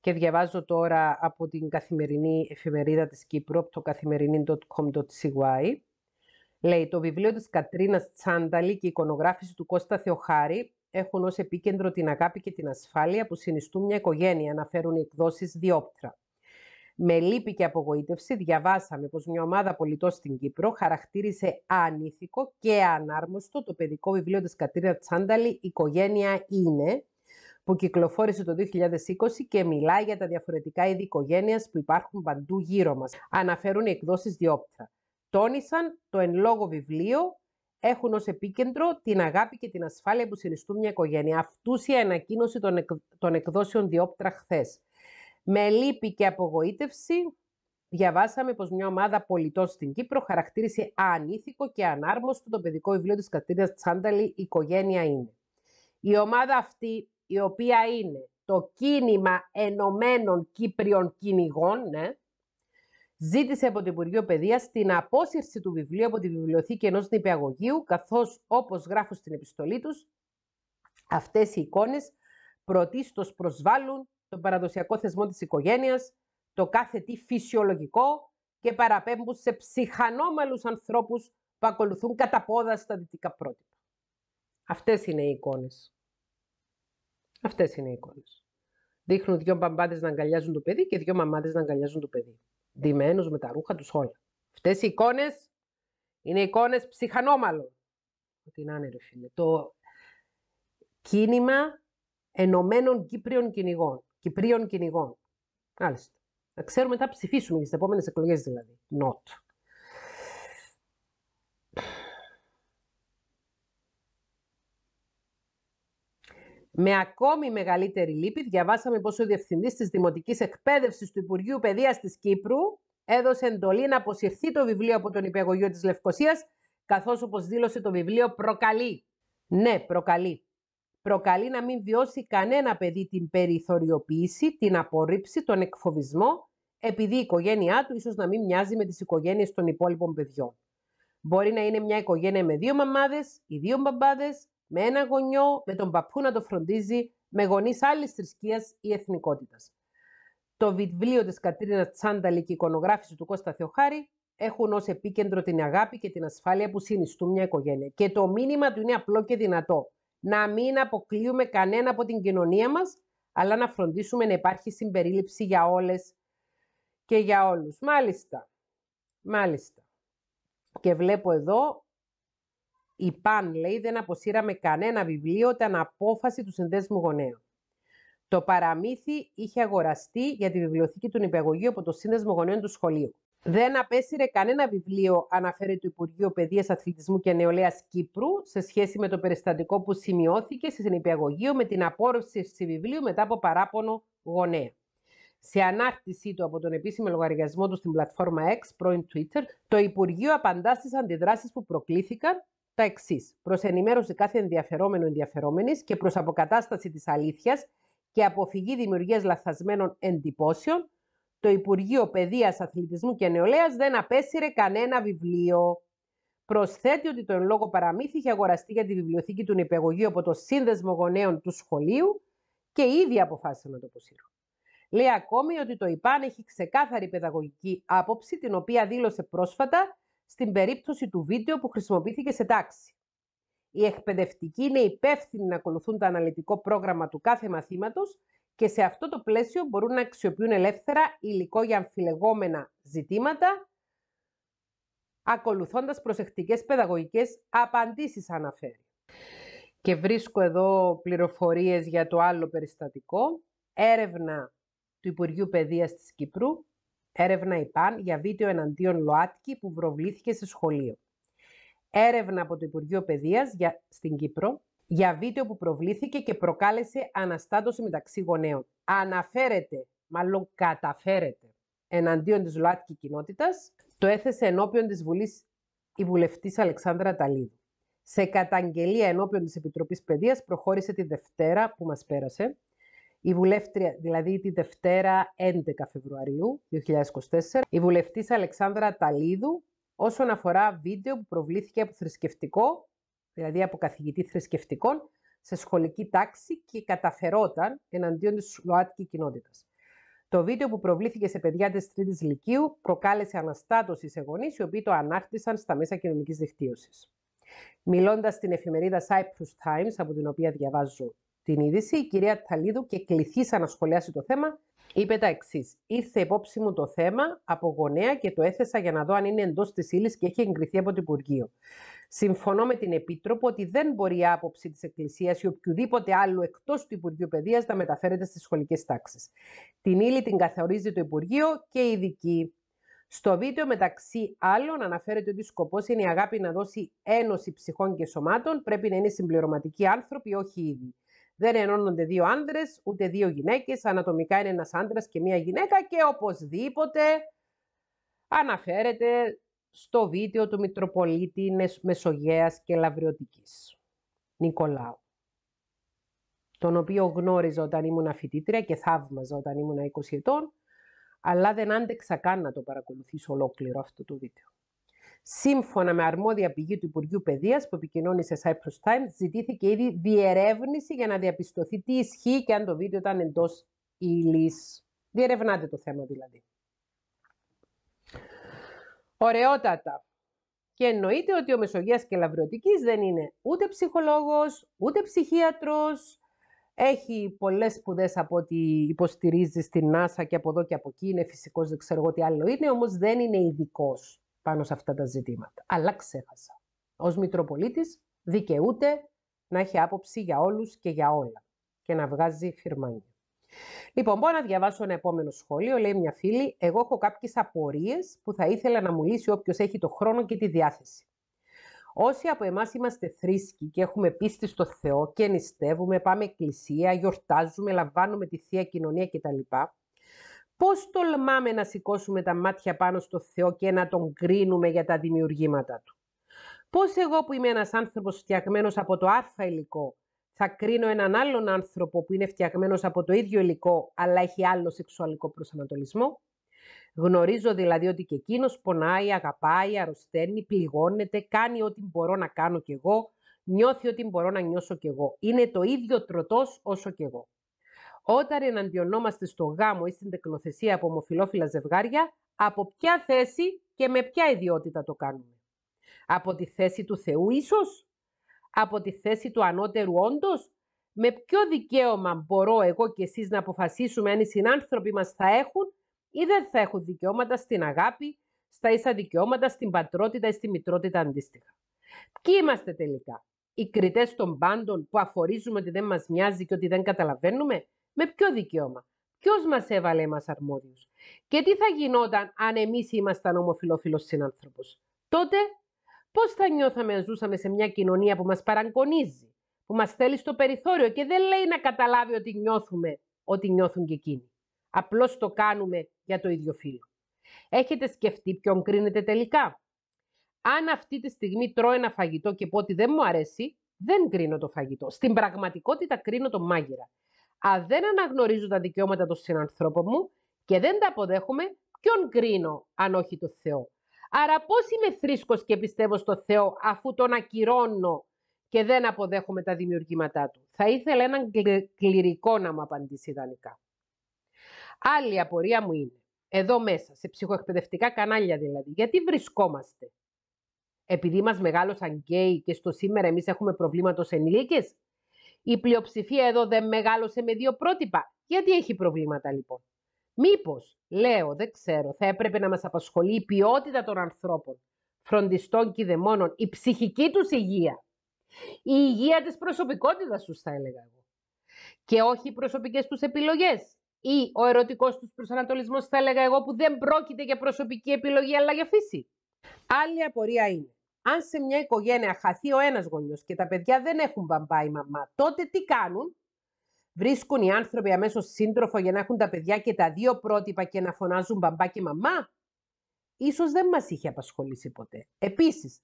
και διαβάζω τώρα από την καθημερινή εφημερίδα της Κύπρου, από το καθημερινή.com.cy Λέει, το βιβλίο της Κατρίνας Τσάνταλη και η εικονογράφηση του Κώστα Θεοχάρη έχουν ως επίκεντρο την αγάπη και την ασφάλεια που συνιστούν μια οικογένεια, αναφέρουν οι εκδόσεις Διόπτρα. Με λύπη και απογοήτευση διαβάσαμε πως μια ομάδα πολιτών στην Κύπρο χαρακτήρισε ανήθικο και ανάρμοστο το παιδικό βιβλίο της Κατρίνα Τσάνταλη «Οικογένεια είναι» που κυκλοφόρησε το 2020 και μιλάει για τα διαφορετικά είδη οικογένειας που υπάρχουν παντού γύρω μας. Αναφέρουν οι εκδόσεις Διόπτρα τόνισαν το εν λόγω βιβλίο, έχουν ως επίκεντρο την αγάπη και την ασφάλεια που συνιστούν μια οικογένεια. Αυτούσια ανακοίνωση των, εκδόσεων Διόπτρα χθες. Με λύπη και απογοήτευση, διαβάσαμε πως μια ομάδα πολιτών στην Κύπρο χαρακτήρισε ανήθικο και ανάρμοστο το παιδικό βιβλίο της Κατρίνας Τσάνταλη «Η οικογένεια είναι». Η ομάδα αυτή, η οποία είναι το κίνημα ενωμένων Κύπριων κυνηγών, ναι, ζήτησε από το Υπουργείο Παιδείας την απόσυρση του βιβλίου από τη βιβλιοθήκη ενός νηπιαγωγείου, καθώς όπως γράφουν στην επιστολή τους, αυτές οι εικόνες πρωτίστως προσβάλλουν τον παραδοσιακό θεσμό της οικογένειας, το κάθε τι φυσιολογικό και παραπέμπουν σε ψυχανόμαλους ανθρώπους που ακολουθούν κατά πόδα στα δυτικά πρότυπα. Αυτές είναι οι εικόνες. Αυτές είναι οι εικόνες. Δείχνουν δύο μπαμπάδες να αγκαλιάζουν το παιδί και δύο μαμάδες να αγκαλιάζουν το παιδί ντυμένους με τα ρούχα τους όλα. Αυτές οι εικόνες είναι εικόνες ψυχανόμαλων. Ότι να είναι ρε φίλε. Το κίνημα ενωμένων Κύπριων κυνηγών. Κυπρίων κυνηγών. Μάλιστα. Να ξέρουμε, θα ψηφίσουμε για τις επόμενες εκλογές δηλαδή. Not. Με ακόμη μεγαλύτερη λύπη, διαβάσαμε πως ο διευθυντής της δημοτικής εκπαίδευσης του Υπουργείου Παιδείας της Κύπρου έδωσε εντολή να αποσυρθεί το βιβλίο από τον υπηαγωγείο της λευκοσίας, καθώς όπως δήλωσε το βιβλίο προκαλεί. Ναι, προκαλεί. Προκαλεί να μην βιώσει κανένα παιδί την περιθωριοποίηση, την απορρίψη, τον εκφοβισμό, επειδή η οικογένειά του ίσως να μην μοιάζει με τις οικογένειες των υπόλοιπων παιδιών. Μπορεί να είναι μια οικογένεια με δύο μαμάδες ή δύο μπαμπάδες με ένα γονιό, με τον παππού να το φροντίζει, με γονείς άλλης θρησκείας ή εθνικότητας. Το βιβλίο της Κατρίνα Τσάνταλη και η εικονογράφηση του Κώστα Θεοχάρη έχουν ως επίκεντρο την αγάπη και την ασφάλεια που συνιστούν μια οικογένεια. Και το μήνυμα του είναι απλό και δυνατό. Να μην αποκλείουμε κανένα από την κοινωνία μας, αλλά να φροντίσουμε να υπάρχει συμπερίληψη για όλες και για όλους. Μάλιστα. Μάλιστα. Και βλέπω εδώ η ΠΑΝ, λέει, δεν αποσύραμε κανένα βιβλίο όταν απόφαση του συνδέσμου γονέων. Το παραμύθι είχε αγοραστεί για τη βιβλιοθήκη του νηπιαγωγείου από το Σύνδεσμο Γονέων του Σχολείου. Δεν απέσυρε κανένα βιβλίο, αναφέρει το Υπουργείο Παιδείας, Αθλητισμού και Νεολαίας Κύπρου, σε σχέση με το περιστατικό που σημειώθηκε σε νηπιαγωγείο με την απόρριψη σε βιβλίου μετά από παράπονο γονέα. Σε ανάρτησή του από τον επίσημο λογαριασμό του στην πλατφόρμα X, πρώην Twitter, το Υπουργείο απαντά στις αντιδράσεις που προκλήθηκαν τα εξής. Προς ενημέρωση κάθε ενδιαφερόμενο ενδιαφερόμενης και προς αποκατάσταση της αλήθειας και αποφυγή δημιουργίας λαθασμένων εντυπώσεων, το Υπουργείο Παιδείας, Αθλητισμού και Νεολαίας δεν απέσυρε κανένα βιβλίο. Προσθέτει ότι το εν λόγω παραμύθι είχε αγοραστεί για τη βιβλιοθήκη του Νηπεγωγείου από το Σύνδεσμο Γονέων του Σχολείου και ήδη αποφάσισε να το αποσύρει. Λέει ακόμη ότι το ΙΠΑΝ έχει ξεκάθαρη παιδαγωγική άποψη, την οποία δήλωσε πρόσφατα στην περίπτωση του βίντεο που χρησιμοποιήθηκε σε τάξη. Οι εκπαιδευτικοί είναι υπεύθυνοι να ακολουθούν το αναλυτικό πρόγραμμα του κάθε μαθήματος και σε αυτό το πλαίσιο μπορούν να αξιοποιούν ελεύθερα υλικό για αμφιλεγόμενα ζητήματα, ακολουθώντας προσεκτικές παιδαγωγικές απαντήσεις αναφέρει. Και βρίσκω εδώ πληροφορίες για το άλλο περιστατικό, έρευνα του Υπουργείου Παιδείας της Κύπρου, Έρευνα ΙΠΑΝ για βίντεο εναντίον ΛΟΑΤΚΙ που προβλήθηκε σε σχολείο. Έρευνα από το Υπουργείο Παιδείας για... στην Κύπρο για βίντεο που προβλήθηκε και προκάλεσε αναστάτωση μεταξύ γονέων. Αναφέρεται, μάλλον καταφέρεται, εναντίον της ΛΟΑΤΚΙ κοινότητας, το έθεσε ενώπιον της Βουλής η βουλευτής Αλεξάνδρα Ταλίδου. Σε καταγγελία ενώπιον της επιτροπής Παιδείας προχώρησε τη Δευτέρα που μας πέρασε, η βουλεύτρια, δηλαδή τη Δευτέρα 11 Φεβρουαρίου 2024, η βουλευτής Αλεξάνδρα Ταλίδου όσον αφορά βίντεο που προβλήθηκε από θρησκευτικό, δηλαδή από καθηγητή θρησκευτικών, σε σχολική τάξη και καταφερόταν εναντίον της ΛΟΑΤΚΙ κοινότητας. Το βίντεο που προβλήθηκε σε παιδιά της Τρίτης Λυκείου προκάλεσε αναστάτωση σε γονείς οι οποίοι το ανάκτησαν στα μέσα κοινωνικής δικτύωσης. Μιλώντας στην εφημερίδα Cyprus Times, από την οποία διαβάζω την είδηση, η κυρία Ταλίδου και κληθήσα να σχολιάσει το θέμα, είπε τα εξής. Ήρθε υπόψη μου το θέμα από γονέα και το έθεσα για να δω αν είναι εντός της ύλης και έχει εγκριθεί από το Υπουργείο. Συμφωνώ με την Επίτροπο ότι δεν μπορεί η άποψη της Εκκλησίας ή οποιοδήποτε άλλου εκτός του Υπουργείου Παιδείας να μεταφέρεται στις σχολικές τάξεις. Την ύλη την καθορίζει το Υπουργείο και η ειδική. Στο βίντεο, μεταξύ άλλων, αναφέρεται ότι σκοπός είναι η αγάπη να δώσει ένωση ψυχών και σωμάτων. Πρέπει να είναι συμπληρωματικοί άνθρωποι, όχι ήδη. Δεν ενώνονται δύο άντρε, ούτε δύο γυναίκες. Ανατομικά είναι ένας άντρας και μία γυναίκα και οπωσδήποτε αναφέρεται στο βίντεο του Μητροπολίτη Μεσογέας και Λαβριωτικής, Νικολάου, τον οποίο γνώριζα όταν ήμουν φοιτήτρια και θαύμαζα όταν ήμουν 20 ετών, αλλά δεν άντεξα καν να το παρακολουθήσω ολόκληρο αυτό το βίντεο. Σύμφωνα με αρμόδια πηγή του Υπουργείου Παιδείας που επικοινώνει σε Cyprus Times, ζητήθηκε ήδη διερεύνηση για να διαπιστωθεί τι ισχύει και αν το βίντεο ήταν εντός ύλης. Διερευνάτε το θέμα δηλαδή. Ωραιότατα. Και εννοείται ότι ο Μεσογείας και δεν είναι ούτε ψυχολόγος, ούτε ψυχίατρος. Έχει πολλές σπουδές από ό,τι υποστηρίζει στην NASA και από εδώ και από εκεί. Είναι φυσικός, δεν ξέρω τι άλλο είναι, όμως δεν είναι ειδικός πάνω σε αυτά τα ζητήματα. Αλλά ξέχασα. Ως Μητροπολίτης δικαιούται να έχει άποψη για όλους και για όλα και να βγάζει φυρμάνια. Λοιπόν, μπορώ να διαβάσω ένα επόμενο σχόλιο. Λέει μια φίλη, εγώ έχω κάποιες απορίες που θα ήθελα να μου λύσει όποιος έχει το χρόνο και τη διάθεση. Όσοι από εμάς είμαστε θρήσκοι και έχουμε πίστη στο Θεό και νηστεύουμε, πάμε εκκλησία, γιορτάζουμε, λαμβάνουμε τη Θεία Κοινωνία κτλ. Πώς τολμάμε να σηκώσουμε τα μάτια πάνω στο Θεό και να τον κρίνουμε για τα δημιουργήματα Του. Πώς εγώ που είμαι ένας άνθρωπος φτιαγμένος από το άρθα υλικό θα κρίνω έναν άλλον άνθρωπο που είναι φτιαγμένος από το ίδιο υλικό αλλά έχει άλλο σεξουαλικό προσανατολισμό. Γνωρίζω δηλαδή ότι και εκείνος πονάει, αγαπάει, αρρωσταίνει, πληγώνεται, κάνει ό,τι μπορώ να κάνω κι εγώ, νιώθει ό,τι μπορώ να νιώσω κι εγώ. Είναι το ίδιο τροτός όσο κι εγώ. Όταν εναντιονόμαστε στο γάμο ή στην τεκνοθεσία από ομοφυλόφιλα ζευγάρια, από ποια θέση και με ποια ιδιότητα το κάνουμε. Από τη θέση του Θεού ίσως, από τη θέση του ανώτερου όντως, με ποιο δικαίωμα μπορώ εγώ και εσείς να αποφασίσουμε αν οι συνάνθρωποι μας θα έχουν ή δεν θα έχουν δικαιώματα στην αγάπη, στα ίσα δικαιώματα, στην πατρότητα ή στη μητρότητα αντίστοιχα. Ποιοι είμαστε τελικά, οι κριτές των πάντων που αφορίζουμε ότι δεν μας μοιάζει και ότι δεν καταλαβαίνουμε, με ποιο δικαίωμα. Ποιος μας έβαλε εμάς αρμόδιους. Και τι θα γινόταν αν εμείς ήμασταν ομοφυλόφιλο συνάνθρωπος. Τότε πώς θα νιώθαμε αν ζούσαμε σε μια κοινωνία που μας παραγκονίζει, που μας θέλει στο περιθώριο και δεν λέει να καταλάβει ότι νιώθουμε ό,τι νιώθουν και εκείνοι. Απλώς το κάνουμε για το ίδιο φίλο. Έχετε σκεφτεί ποιον κρίνετε τελικά. Αν αυτή τη στιγμή τρώω ένα φαγητό και πω ότι δεν μου αρέσει, δεν κρίνω το φαγητό. Στην πραγματικότητα κρίνω το μάγειρα. Αν δεν αναγνωρίζω τα δικαιώματα των συνανθρώπων μου και δεν τα αποδέχομαι, ποιον κρίνω αν όχι το Θεό. Άρα πώς είμαι θρήσκος και πιστεύω στο Θεό αφού τον ακυρώνω και δεν αποδέχομαι τα δημιουργήματά του. Θα ήθελα έναν κληρικό να μου απαντήσει ιδανικά. Άλλη απορία μου είναι, εδώ μέσα, σε ψυχοεκπαιδευτικά κανάλια δηλαδή, γιατί βρισκόμαστε. Επειδή μας μεγάλωσαν γκέι και στο σήμερα εμείς έχουμε προβλήματα ως ενήλικες η πλειοψηφία εδώ δεν μεγάλωσε με δύο πρότυπα. Γιατί έχει προβλήματα λοιπόν. Μήπως, λέω, δεν ξέρω, θα έπρεπε να μας απασχολεί η ποιότητα των ανθρώπων, φροντιστών και δαιμόνων, η ψυχική τους υγεία. Η υγεία της προσωπικότητας τους, θα έλεγα εγώ. Και όχι οι προσωπικές τους επιλογές. Ή ο ερωτικός τους προσανατολισμός θα έλεγα εγώ που δεν πρόκειται για προσωπική επιλογή αλλά για φύση. Άλλη απορία είναι. Αν σε μια οικογένεια χαθεί ο ένας γονιός και τα παιδιά δεν έχουν μπαμπά ή μαμά, τότε τι κάνουν. Βρίσκουν οι άνθρωποι αμέσως σύντροφο για να έχουν τα παιδιά και τα δύο πρότυπα και να φωνάζουν μπαμπά και μαμά. Ίσως δεν μας είχε απασχολήσει ποτέ. Επίσης,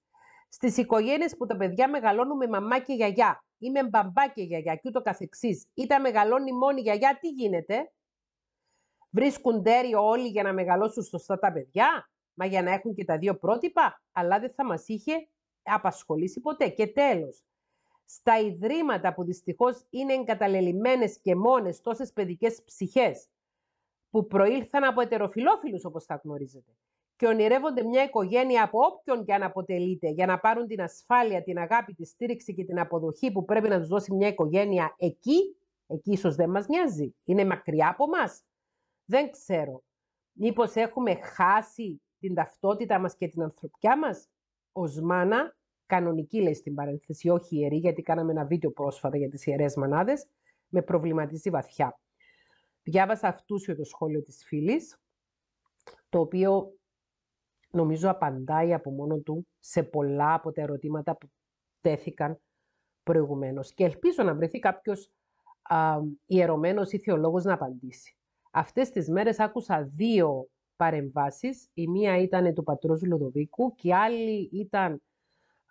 στις οικογένειες που τα παιδιά μεγαλώνουν με μαμά και γιαγιά ή με μπαμπά και γιαγιά και ούτω καθεξής ή τα μεγαλώνει μόνη γιαγιά, τι γίνεται. Βρίσκουν τέρι όλοι για να μεγαλώσουν σωστά τα παιδιά. Μα για να έχουν και τα δύο πρότυπα, αλλά δεν θα μας είχε απασχολήσει ποτέ. Και τέλος, στα ιδρύματα που δυστυχώς είναι εγκαταλελειμμένες και μόνες τόσες παιδικές ψυχές, που προήλθαν από ετεροφιλόφιλους όπως θα γνωρίζετε, και ονειρεύονται μια οικογένεια από όποιον και αν αποτελείται για να πάρουν την ασφάλεια, την αγάπη, τη στήριξη και την αποδοχή που πρέπει να τους δώσει μια οικογένεια εκεί, εκεί ίσως δεν μας νοιάζει, είναι μακριά από μας. Δεν ξέρω. Μήπως έχουμε χάσει την ταυτότητά μας και την ανθρωπιά μας ως μάνα, κανονική λέει στην παρένθεση, όχι ιερή, γιατί κάναμε ένα βίντεο πρόσφατα για τις ιερές μανάδες, με προβληματίζει βαθιά. Διάβασα αυτούσιο το σχόλιο της φίλης, το οποίο νομίζω απαντάει από μόνο του σε πολλά από τα ερωτήματα που τέθηκαν προηγουμένως. Και ελπίζω να βρεθεί κάποιος α, ή θεολόγος να απαντήσει. Αυτές τις μέρες άκουσα δύο παρεμβάσεις. Η μία ήταν του πατρός Λοδοβίκου και η άλλη ήταν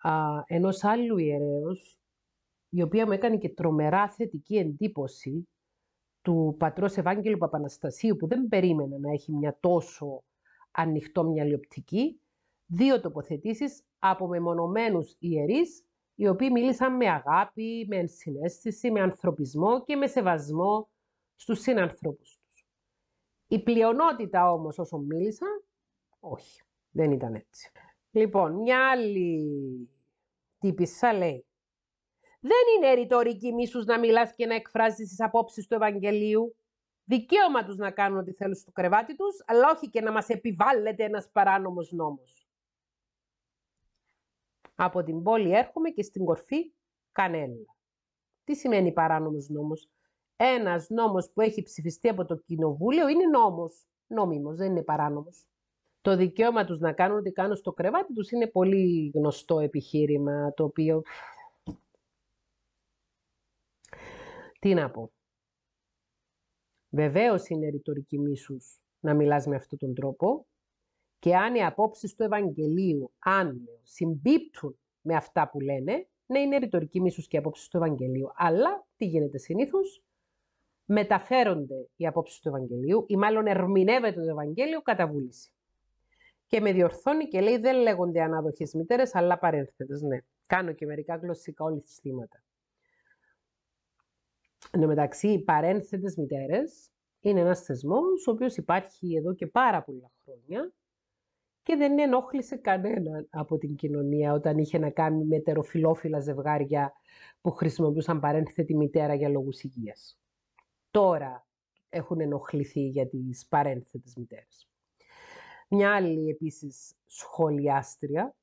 ενό ενός άλλου ιερέως, η οποία μου έκανε και τρομερά θετική εντύπωση του πατρός Ευάγγελου Παπαναστασίου, που δεν περίμενα να έχει μια τόσο ανοιχτό μυαλιοπτική, δύο τοποθετήσεις από μεμονωμένους ιερείς, οι οποίοι μίλησαν με αγάπη, με ενσυναίσθηση, με ανθρωπισμό και με σεβασμό στους συνανθρώπους. Η πλειονότητα όμως όσο μίλησα, όχι, δεν ήταν έτσι. Λοιπόν, μια άλλη τύπησα λέει, δεν είναι ρητορική μίσους να μιλάς και να εκφράζεις τις απόψεις του Ευαγγελίου. Δικαίωμα τους να κάνουν ό,τι θέλουν στο κρεβάτι τους, αλλά όχι και να μας επιβάλλεται ένας παράνομος νόμος. Από την πόλη έρχομαι και στην κορφή κανέλα. Τι σημαίνει παράνομος νόμος ένας νόμος που έχει ψηφιστεί από το κοινοβούλιο είναι νόμος. Νόμιμος, δεν είναι παράνομος. Το δικαίωμα τους να κάνουν ό,τι κάνουν στο κρεβάτι τους είναι πολύ γνωστό επιχείρημα το οποίο... Τι να πω. Βεβαίως είναι ρητορική μίσους να μιλάς με αυτόν τον τρόπο και αν οι απόψεις του Ευαγγελίου, αν συμπίπτουν με αυτά που λένε, ναι, είναι ρητορική μίσους και απόψεις του Ευαγγελίου. Αλλά τι γίνεται συνήθως, μεταφέρονται οι απόψεις του Ευαγγελίου ή μάλλον ερμηνεύεται το Ευαγγέλιο κατά βούληση. Και με διορθώνει και λέει δεν λέγονται ανάδοχε μητέρες, αλλά παρένθετες, ναι. Κάνω και μερικά γλωσσικά όλη θύματα. Εν τω μεταξύ, οι παρένθετες μητέρες είναι ένας θεσμός ο οποίος υπάρχει εδώ και πάρα πολλά χρόνια και δεν ενόχλησε κανέναν από την κοινωνία όταν είχε να κάνει με τεροφιλόφιλα ζευγάρια που χρησιμοποιούσαν παρένθετη μητέρα για λόγους υγείας τώρα έχουν ενοχληθεί για τις παρένθετες μητέρες. Μια άλλη επίσης σχολιάστρια,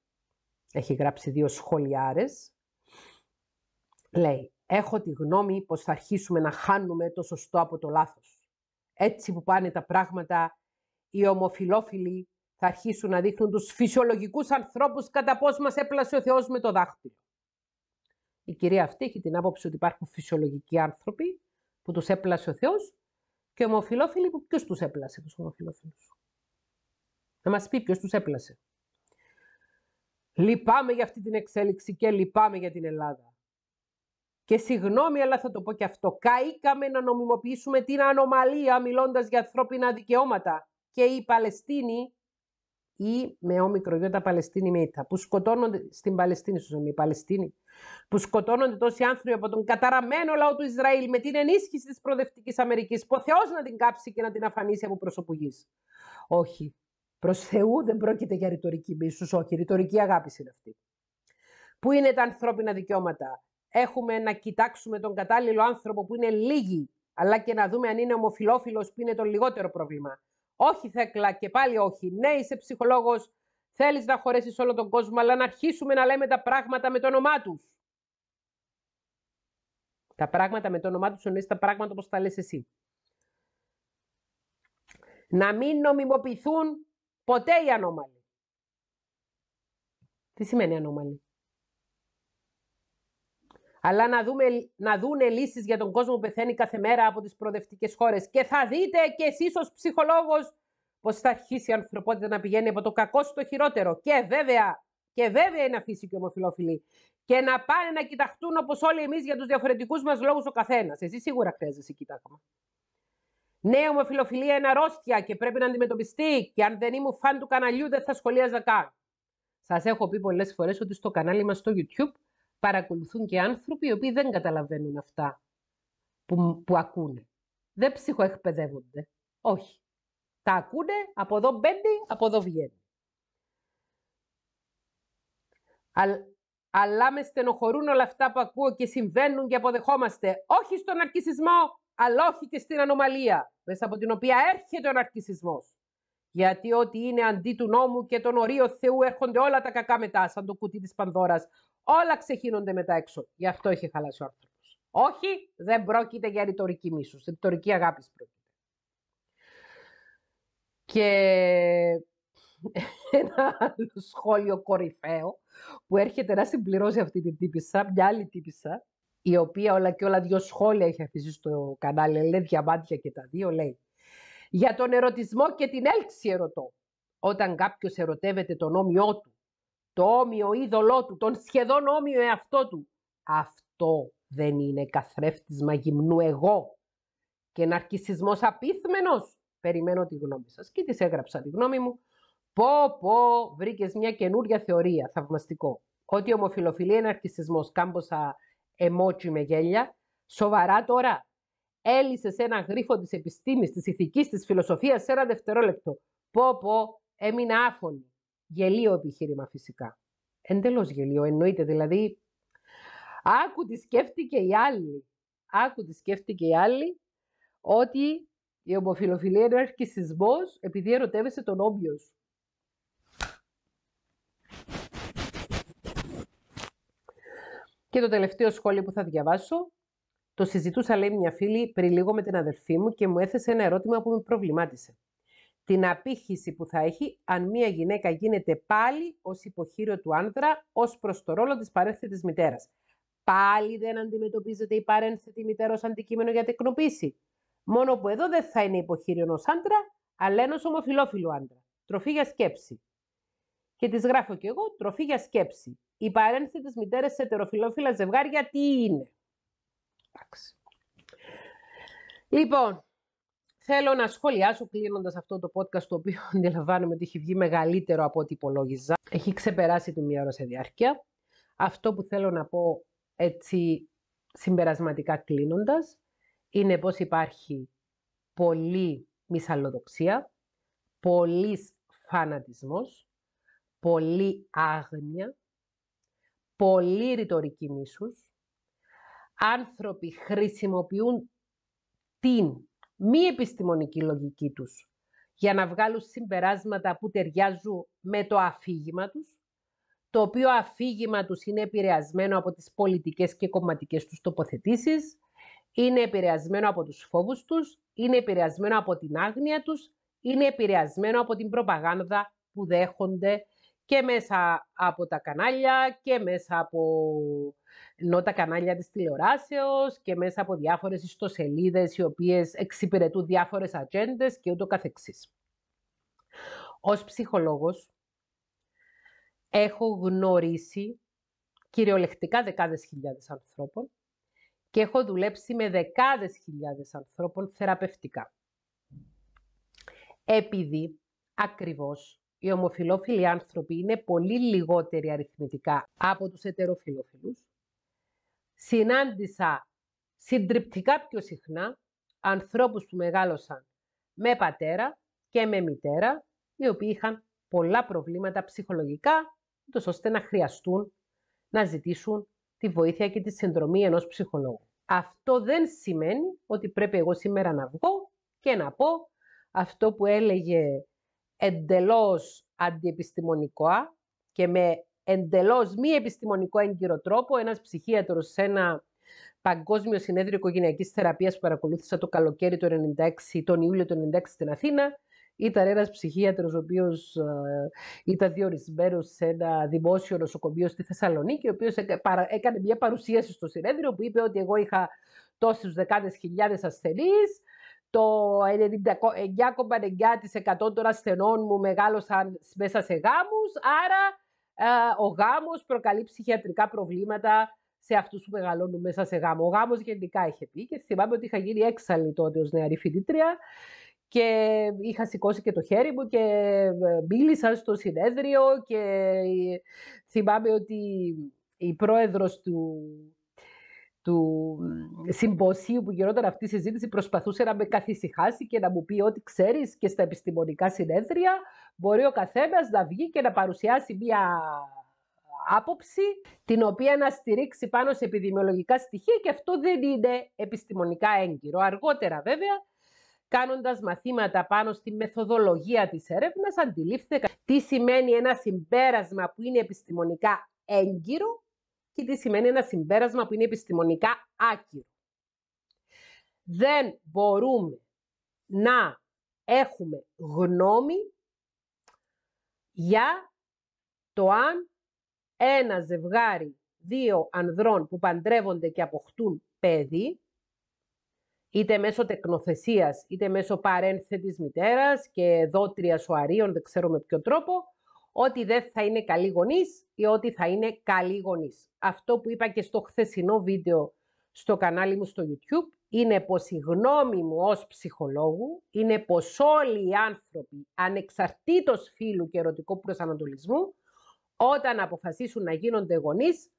έχει γράψει δύο σχολιάρες, λέει «Έχω τη γνώμη πως θα αρχίσουμε να χάνουμε το σωστό από το λάθος. Έτσι που πάνε τα πράγματα, οι ομοφιλόφιλοι θα αρχίσουν να δείχνουν τους φυσιολογικούς ανθρώπους κατά πώς μας έπλασε ο Θεός με το δάχτυλο». Η κυρία αυτή έχει την άποψη ότι υπάρχουν φυσιολογικοί άνθρωποι που τους έπλασε ο Θεός και ομοφιλόφιλοι που ποιος τους έπλασε τους ομοφιλόφιλους. Να μας πει ποιος τους έπλασε. Λυπάμαι για αυτή την εξέλιξη και λυπάμαι για την Ελλάδα. Και συγγνώμη, αλλά θα το πω και αυτό. Καήκαμε να νομιμοποιήσουμε την ανομαλία μιλώντας για ανθρώπινα δικαιώματα. Και οι Παλαιστίνοι ή με όμικρο τα Παλαιστίνη με που σκοτώνονται στην Παλαιστίνη, στους οι Παλαιστίνοι, που σκοτώνονται τόσοι άνθρωποι από τον καταραμένο λαό του Ισραήλ με την ενίσχυση της προοδευτική Αμερικής, που ο να την κάψει και να την αφανίσει από προσωπουγής. Όχι. Προς Θεού δεν πρόκειται για ρητορική μίσους, όχι. Ρητορική αγάπη είναι αυτή. Πού είναι τα ανθρώπινα δικαιώματα. Έχουμε να κοιτάξουμε τον κατάλληλο άνθρωπο που είναι λίγοι, αλλά και να δούμε αν είναι ομοφιλόφιλο που είναι το λιγότερο πρόβλημα. Όχι Θέκλα και πάλι όχι. Ναι, είσαι ψυχολόγος, θέλεις να χωρέσεις όλο τον κόσμο, αλλά να αρχίσουμε να λέμε τα πράγματα με το όνομά τους. Τα πράγματα με το όνομά τους είναι τα πράγματα όπως τα λες εσύ. Να μην νομιμοποιηθούν ποτέ οι ανώμαλοι. Τι σημαίνει ανώμαλοι αλλά να, δούμε, να δούνε λύσεις για τον κόσμο που πεθαίνει κάθε μέρα από τις προοδευτικές χώρες. Και θα δείτε κι εσείς ως ψυχολόγος πως θα αρχίσει η ανθρωπότητα να πηγαίνει από το κακό στο χειρότερο. Και βέβαια, και βέβαια είναι αφήσει και ομοφιλόφιλοι. Και να πάνε να κοιταχτούν όπως όλοι εμείς για τους διαφορετικούς μας λόγους ο καθένας. Εσύ σίγουρα χρειάζεσαι κοιτάγμα. Ναι, ομοφιλοφιλία είναι αρρώστια και πρέπει να αντιμετωπιστεί. Και αν δεν ήμουν φαν του καναλιού, δεν θα σχολίαζα καν. Σας έχω πει πολλές φορές ότι στο κανάλι μας στο YouTube παρακολουθούν και άνθρωποι οι οποίοι δεν καταλαβαίνουν αυτά που, που ακούνε. Δεν ψυχοεκπαιδεύονται. Όχι. Τα ακούνε, από εδώ μπαίνει, από εδώ βγαίνει. αλλά με στενοχωρούν όλα αυτά που ακούω και συμβαίνουν και αποδεχόμαστε. Όχι στον αρκισισμό, αλλά όχι και στην ανομαλία, μέσα από την οποία έρχεται ο αρκισισμός. Γιατί ό,τι είναι αντί του νόμου και τον ορίων Θεού έρχονται όλα τα κακά μετά, σαν το κουτί της Πανδώρας, Όλα ξεχύνονται μετά έξω. Γι' αυτό έχει χαλάσει ο άνθρωπος. Όχι, δεν πρόκειται για ρητορική μίσου. Ρητορική αγάπης πρόκειται. Και ένα άλλο σχόλιο κορυφαίο που έρχεται να συμπληρώσει αυτή την τύπησα, μια άλλη τύπησα, η οποία όλα και όλα δύο σχόλια έχει αφήσει στο κανάλι, λέει διαμάντια και τα δύο, λέει. Για τον ερωτισμό και την έλξη ερωτώ. Όταν κάποιος ερωτεύεται τον όμοιό του το όμοιο είδωλό του, τον σχεδόν όμοιο εαυτό του. Αυτό δεν είναι καθρέφτισμα γυμνού εγώ και ναρκισισμός απίθμενος. Περιμένω τη γνώμη σας και της έγραψα τη γνώμη μου. Πω πω, βρήκες μια καινούρια θεωρία, θαυμαστικό. Ότι ομοφιλοφιλή ομοφιλοφιλία είναι αρκισισμός, κάμποσα εμότσι με γέλια. Σοβαρά τώρα, Έλυσες ένα γρίφο της επιστήμης, της ηθικής, της φιλοσοφίας σε ένα δευτερόλεπτο. Πω πω, έμεινα άφωνη. Γελίο επιχείρημα φυσικά. Εντελώς γελίο, εννοείται. Δηλαδή, άκου τη σκέφτηκε η άλλη. Άκου τη σκέφτηκε η άλλη ότι η ομοφιλοφιλία είναι αρχική σεισμός επειδή ερωτεύεσαι τον όμπιο Και το τελευταίο σχόλιο που θα διαβάσω. Το συζητούσα, λέει μια φίλη, πριν λίγο με την αδερφή μου και μου έθεσε ένα ερώτημα που με προβλημάτισε την απήχηση που θα έχει αν μια γυναίκα γίνεται πάλι ως υποχείριο του άντρα... ως προς το ρόλο της παρένθετης μητέρας. Πάλι δεν αντιμετωπίζεται η παρένθετη μητέρα ως αντικείμενο για τεκνοποίηση. Μόνο που εδώ δεν θα είναι υποχείριο ενό άντρα, αλλά ενό ομοφυλόφιλου άντρα. Τροφή για σκέψη. Και τη γράφω κι εγώ, τροφή για σκέψη. Οι παρένθετες μητέρα σε ετεροφιλόφιλα ζευγάρια τι είναι. Λοιπόν, Θέλω να σχολιάσω κλείνοντας αυτό το podcast, το οποίο αντιλαμβάνομαι ότι έχει βγει μεγαλύτερο από ό,τι υπολόγιζα. Έχει ξεπεράσει τη μία ώρα σε διάρκεια. Αυτό που θέλω να πω έτσι συμπερασματικά κλείνοντας είναι πως υπάρχει πολύ μυσαλλοδοξία, πολύ φανατισμός, πολύ άγνοια, πολύ ρητορική μίσους. Άνθρωποι χρησιμοποιούν την μη επιστημονική λογική τους για να βγάλουν συμπεράσματα που ταιριάζουν με το αφήγημα τους, το οποίο αφήγημα τους είναι επηρεασμένο από τις πολιτικές και κομματικές τους τοποθετήσεις, είναι επηρεασμένο από τους φόβους τους, είναι επηρεασμένο από την άγνοια τους, είναι επηρεασμένο από την προπαγάνδα που δέχονται και μέσα από τα κανάλια και μέσα από νότα κανάλια της τηλεοράσεως και μέσα από διάφορες ιστοσελίδες οι οποίες εξυπηρετούν διάφορες ατζέντες και ούτω καθεξής. Ως ψυχολόγος έχω γνωρίσει κυριολεκτικά δεκάδες χιλιάδες ανθρώπων και έχω δουλέψει με δεκάδες χιλιάδες ανθρώπων θεραπευτικά. Επειδή ακριβώς οι ομοφιλόφιλοι άνθρωποι είναι πολύ λιγότεροι αριθμητικά από τους ετεροφιλόφιλους. Συνάντησα συντριπτικά πιο συχνά ανθρώπους που μεγάλωσαν με πατέρα και με μητέρα, οι οποίοι είχαν πολλά προβλήματα ψυχολογικά, ούτως ώστε να χρειαστούν να ζητήσουν τη βοήθεια και τη συνδρομή ενός ψυχολόγου. Αυτό δεν σημαίνει ότι πρέπει εγώ σήμερα να βγω και να πω αυτό που έλεγε εντελώς αντιεπιστημονικό και με εντελώς μη επιστημονικό έγκυρο τρόπο ένας ψυχίατρος σε ένα παγκόσμιο συνέδριο οικογενειακής θεραπείας που παρακολούθησα το καλοκαίρι του 96, τον Ιούλιο του 1996 στην Αθήνα, ήταν ένας ψυχίατρος ο οποίος ε, ήταν διορισμένος σε ένα δημόσιο νοσοκομείο στη Θεσσαλονίκη, ο οποίος έκανε μια παρουσίαση στο συνέδριο που είπε ότι εγώ είχα τόσους δεκάδες χιλιάδες ασθενείς, το 99,9% ε, των ασθενών μου μεγάλωσαν μέσα σε γάμους, άρα ε, ο γάμος προκαλεί ψυχιατρικά προβλήματα σε αυτούς που μεγαλώνουν μέσα σε γάμο. Ο γάμος γενικά είχε πει και θυμάμαι ότι είχα γίνει έξαλλη τότε ως νεαρή φοιτήτρια και είχα σηκώσει και το χέρι μου και ε, μίλησα στο συνέδριο και θυμάμαι ότι η πρόεδρος του του συμποσίου που γινόταν αυτή η συζήτηση προσπαθούσε να με καθησυχάσει και να μου πει ότι ξέρεις και στα επιστημονικά συνέδρια μπορεί ο καθένας να βγει και να παρουσιάσει μια άποψη την οποία να στηρίξει πάνω σε επιδημιολογικά στοιχεία και αυτό δεν είναι επιστημονικά έγκυρο. Αργότερα βέβαια κάνοντας μαθήματα πάνω στη μεθοδολογία της έρευνας αντιλήφθηκα τι σημαίνει ένα συμπέρασμα που είναι επιστημονικά έγκυρο και τι σημαίνει ένα συμπέρασμα που είναι επιστημονικά άκυρο. Δεν μπορούμε να έχουμε γνώμη για το αν ένα ζευγάρι δύο ανδρών που παντρεύονται και αποκτούν παιδί, είτε μέσω τεκνοθεσίας, είτε μέσω παρένθετης μητέρας και δότρια σοαρίων, δεν ξέρω με ποιο τρόπο, ότι δεν θα είναι καλοί γονείς ή ότι θα είναι καλοί γονείς. Αυτό που είπα και στο χθεσινό βίντεο στο κανάλι μου στο YouTube είναι πως η γνώμη μου ως ψυχολόγου είναι πως όλοι οι άνθρωποι ανεξαρτήτως φίλου και ερωτικού προσανατολισμού όταν αποφασίσουν να γίνονται γονείς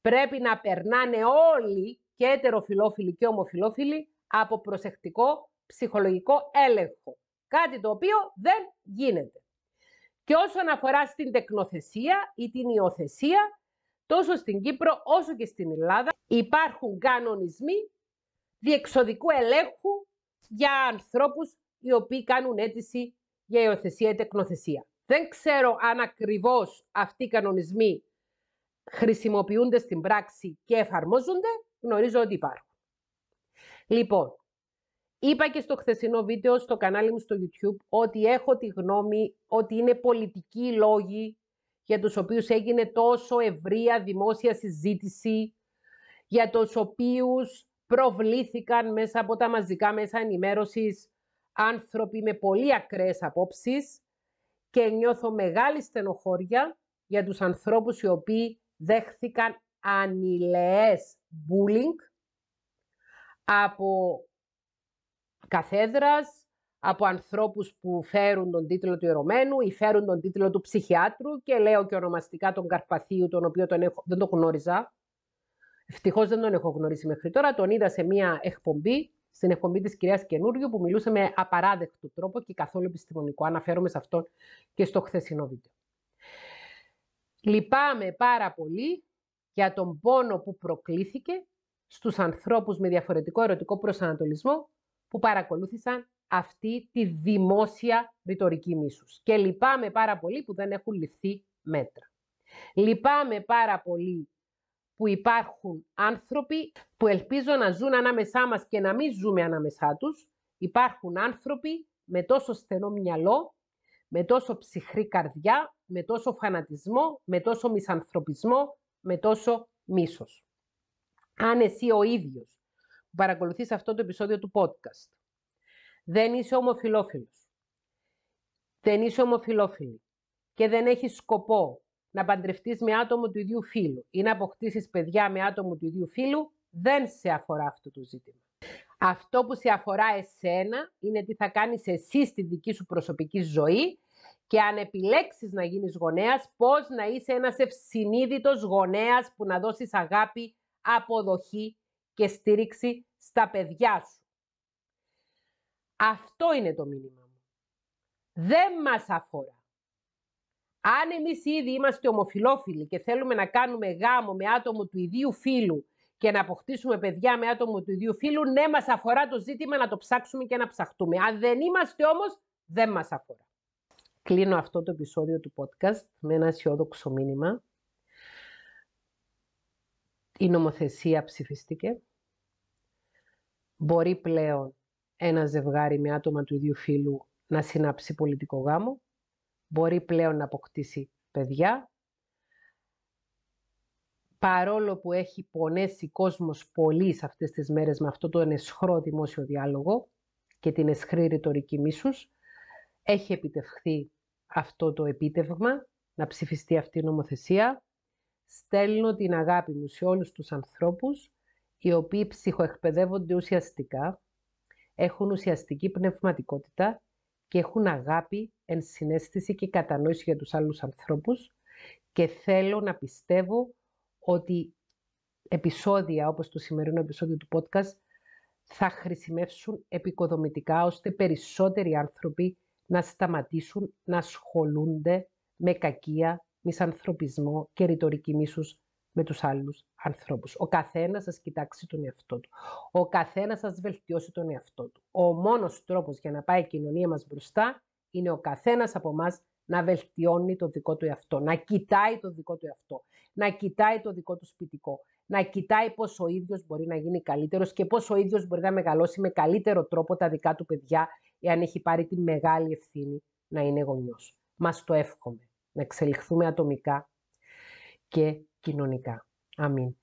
πρέπει να περνάνε όλοι και ετεροφιλόφιλοι και ομοφιλόφιλοι από προσεκτικό ψυχολογικό έλεγχο. Κάτι το οποίο δεν γίνεται. Και όσον αφορά στην τεκνοθεσία ή την υιοθεσία, τόσο στην Κύπρο όσο και στην Ελλάδα υπάρχουν κανονισμοί διεξοδικού ελέγχου για ανθρώπους οι οποίοι κάνουν αίτηση για υιοθεσία ή τεκνοθεσία. Δεν ξέρω αν ακριβώς αυτοί οι κανονισμοί χρησιμοποιούνται στην πράξη και εφαρμόζονται. Γνωρίζω ότι υπάρχουν. Λοιπόν, Είπα και στο χθεσινό βίντεο στο κανάλι μου στο YouTube ότι έχω τη γνώμη ότι είναι πολιτικοί λόγοι για τους οποίους έγινε τόσο ευρεία δημόσια συζήτηση, για τους οποίους προβλήθηκαν μέσα από τα μαζικά μέσα ενημέρωσης άνθρωποι με πολύ ακραίες απόψεις και νιώθω μεγάλη στενοχώρια για τους ανθρώπους οι οποίοι δέχθηκαν ανηλαιές bullying από καθέδρας, από ανθρώπους που φέρουν τον τίτλο του ερωμένου ή φέρουν τον τίτλο του ψυχιάτρου και λέω και ονομαστικά τον Καρπαθίου, τον οποίο τον δεν τον γνώριζα. Ευτυχώς δεν τον έχω γνωρίσει μέχρι τώρα. Τον είδα σε μία εκπομπή, στην εκπομπή της κυρίας Καινούριου, που μιλούσε με απαράδεκτο τρόπο και καθόλου επιστημονικό. Αναφέρομαι σε αυτόν και στο χθεσινό βίντεο. Λυπάμαι πάρα πολύ για τον πόνο που προκλήθηκε στους ανθρώπους με διαφορετικό ερωτικό προσανατολισμό που παρακολούθησαν αυτή τη δημόσια ρητορική μίσους. Και λυπάμαι πάρα πολύ που δεν έχουν ληφθεί μέτρα. Λυπάμαι πάρα πολύ που υπάρχουν άνθρωποι που ελπίζω να ζουν ανάμεσά μας και να μην ζούμε ανάμεσά τους. Υπάρχουν άνθρωποι με τόσο στενό μυαλό, με τόσο ψυχρή καρδιά, με τόσο φανατισμό, με τόσο μισανθρωπισμό, με τόσο μίσος. Αν εσύ ο ίδιος που παρακολουθείς αυτό το επεισόδιο του podcast. Δεν είσαι ομοφιλόφιλος. Δεν είσαι ομοφιλόφιλος Και δεν έχεις σκοπό να παντρευτείς με άτομο του ίδιου φίλου ή να αποκτήσεις παιδιά με άτομο του ίδιου φίλου, δεν σε αφορά αυτό το ζήτημα. Αυτό που σε αφορά εσένα είναι τι θα κάνεις εσύ στη δική σου προσωπική ζωή και αν επιλέξεις να γίνεις γονέας, πώς να είσαι ένας ευσυνείδητος γονέας που να δώσεις αγάπη, αποδοχή και στήριξη στα παιδιά σου. Αυτό είναι το μήνυμα μου. Δεν μας αφορά. Αν εμείς ήδη είμαστε ομοφιλόφιλοι και θέλουμε να κάνουμε γάμο με άτομο του ιδίου φίλου και να αποκτήσουμε παιδιά με άτομο του ίδιου φίλου, ναι, μας αφορά το ζήτημα να το ψάξουμε και να ψαχτούμε. Αν δεν είμαστε όμως, δεν μας αφορά. Κλείνω αυτό το επεισόδιο του podcast με ένα αισιόδοξο μήνυμα η νομοθεσία ψηφίστηκε. Μπορεί πλέον ένα ζευγάρι με άτομα του ίδιου φίλου να συνάψει πολιτικό γάμο. Μπορεί πλέον να αποκτήσει παιδιά. Παρόλο που έχει πονέσει κόσμος πολύ σε αυτές τις μέρες με αυτό τον εσχρό δημόσιο διάλογο και την εσχρή ρητορική μίσους, έχει επιτευχθεί αυτό το επίτευγμα, να ψηφιστεί αυτή η νομοθεσία στέλνω την αγάπη μου σε όλους τους ανθρώπους οι οποίοι ψυχοεκπαιδεύονται ουσιαστικά, έχουν ουσιαστική πνευματικότητα και έχουν αγάπη, ενσυναίσθηση και κατανόηση για τους άλλους ανθρώπους και θέλω να πιστεύω ότι επεισόδια όπως το σημερινό επεισόδιο του podcast θα χρησιμεύσουν επικοδομητικά ώστε περισσότεροι άνθρωποι να σταματήσουν να ασχολούνται με κακία, μισανθρωπισμό και ρητορική μίσους με τους άλλους ανθρώπους. Ο καθένας σας κοιτάξει τον εαυτό του. Ο καθένας σας βελτιώσει τον εαυτό του. Ο μόνος τρόπος για να πάει η κοινωνία μας μπροστά είναι ο καθένας από εμάς να βελτιώνει το δικό του εαυτό, να κοιτάει το δικό του εαυτό, να κοιτάει το δικό του σπιτικό, να κοιτάει πώς ο ίδιος μπορεί να γίνει καλύτερος και πώς ο ίδιος μπορεί να μεγαλώσει με καλύτερο τρόπο τα δικά του παιδιά, εάν έχει πάρει τη μεγάλη ευθύνη να είναι γονιός. Μας το εύχομαι να εξελιχθούμε ατομικά και κοινωνικά. Αμήν.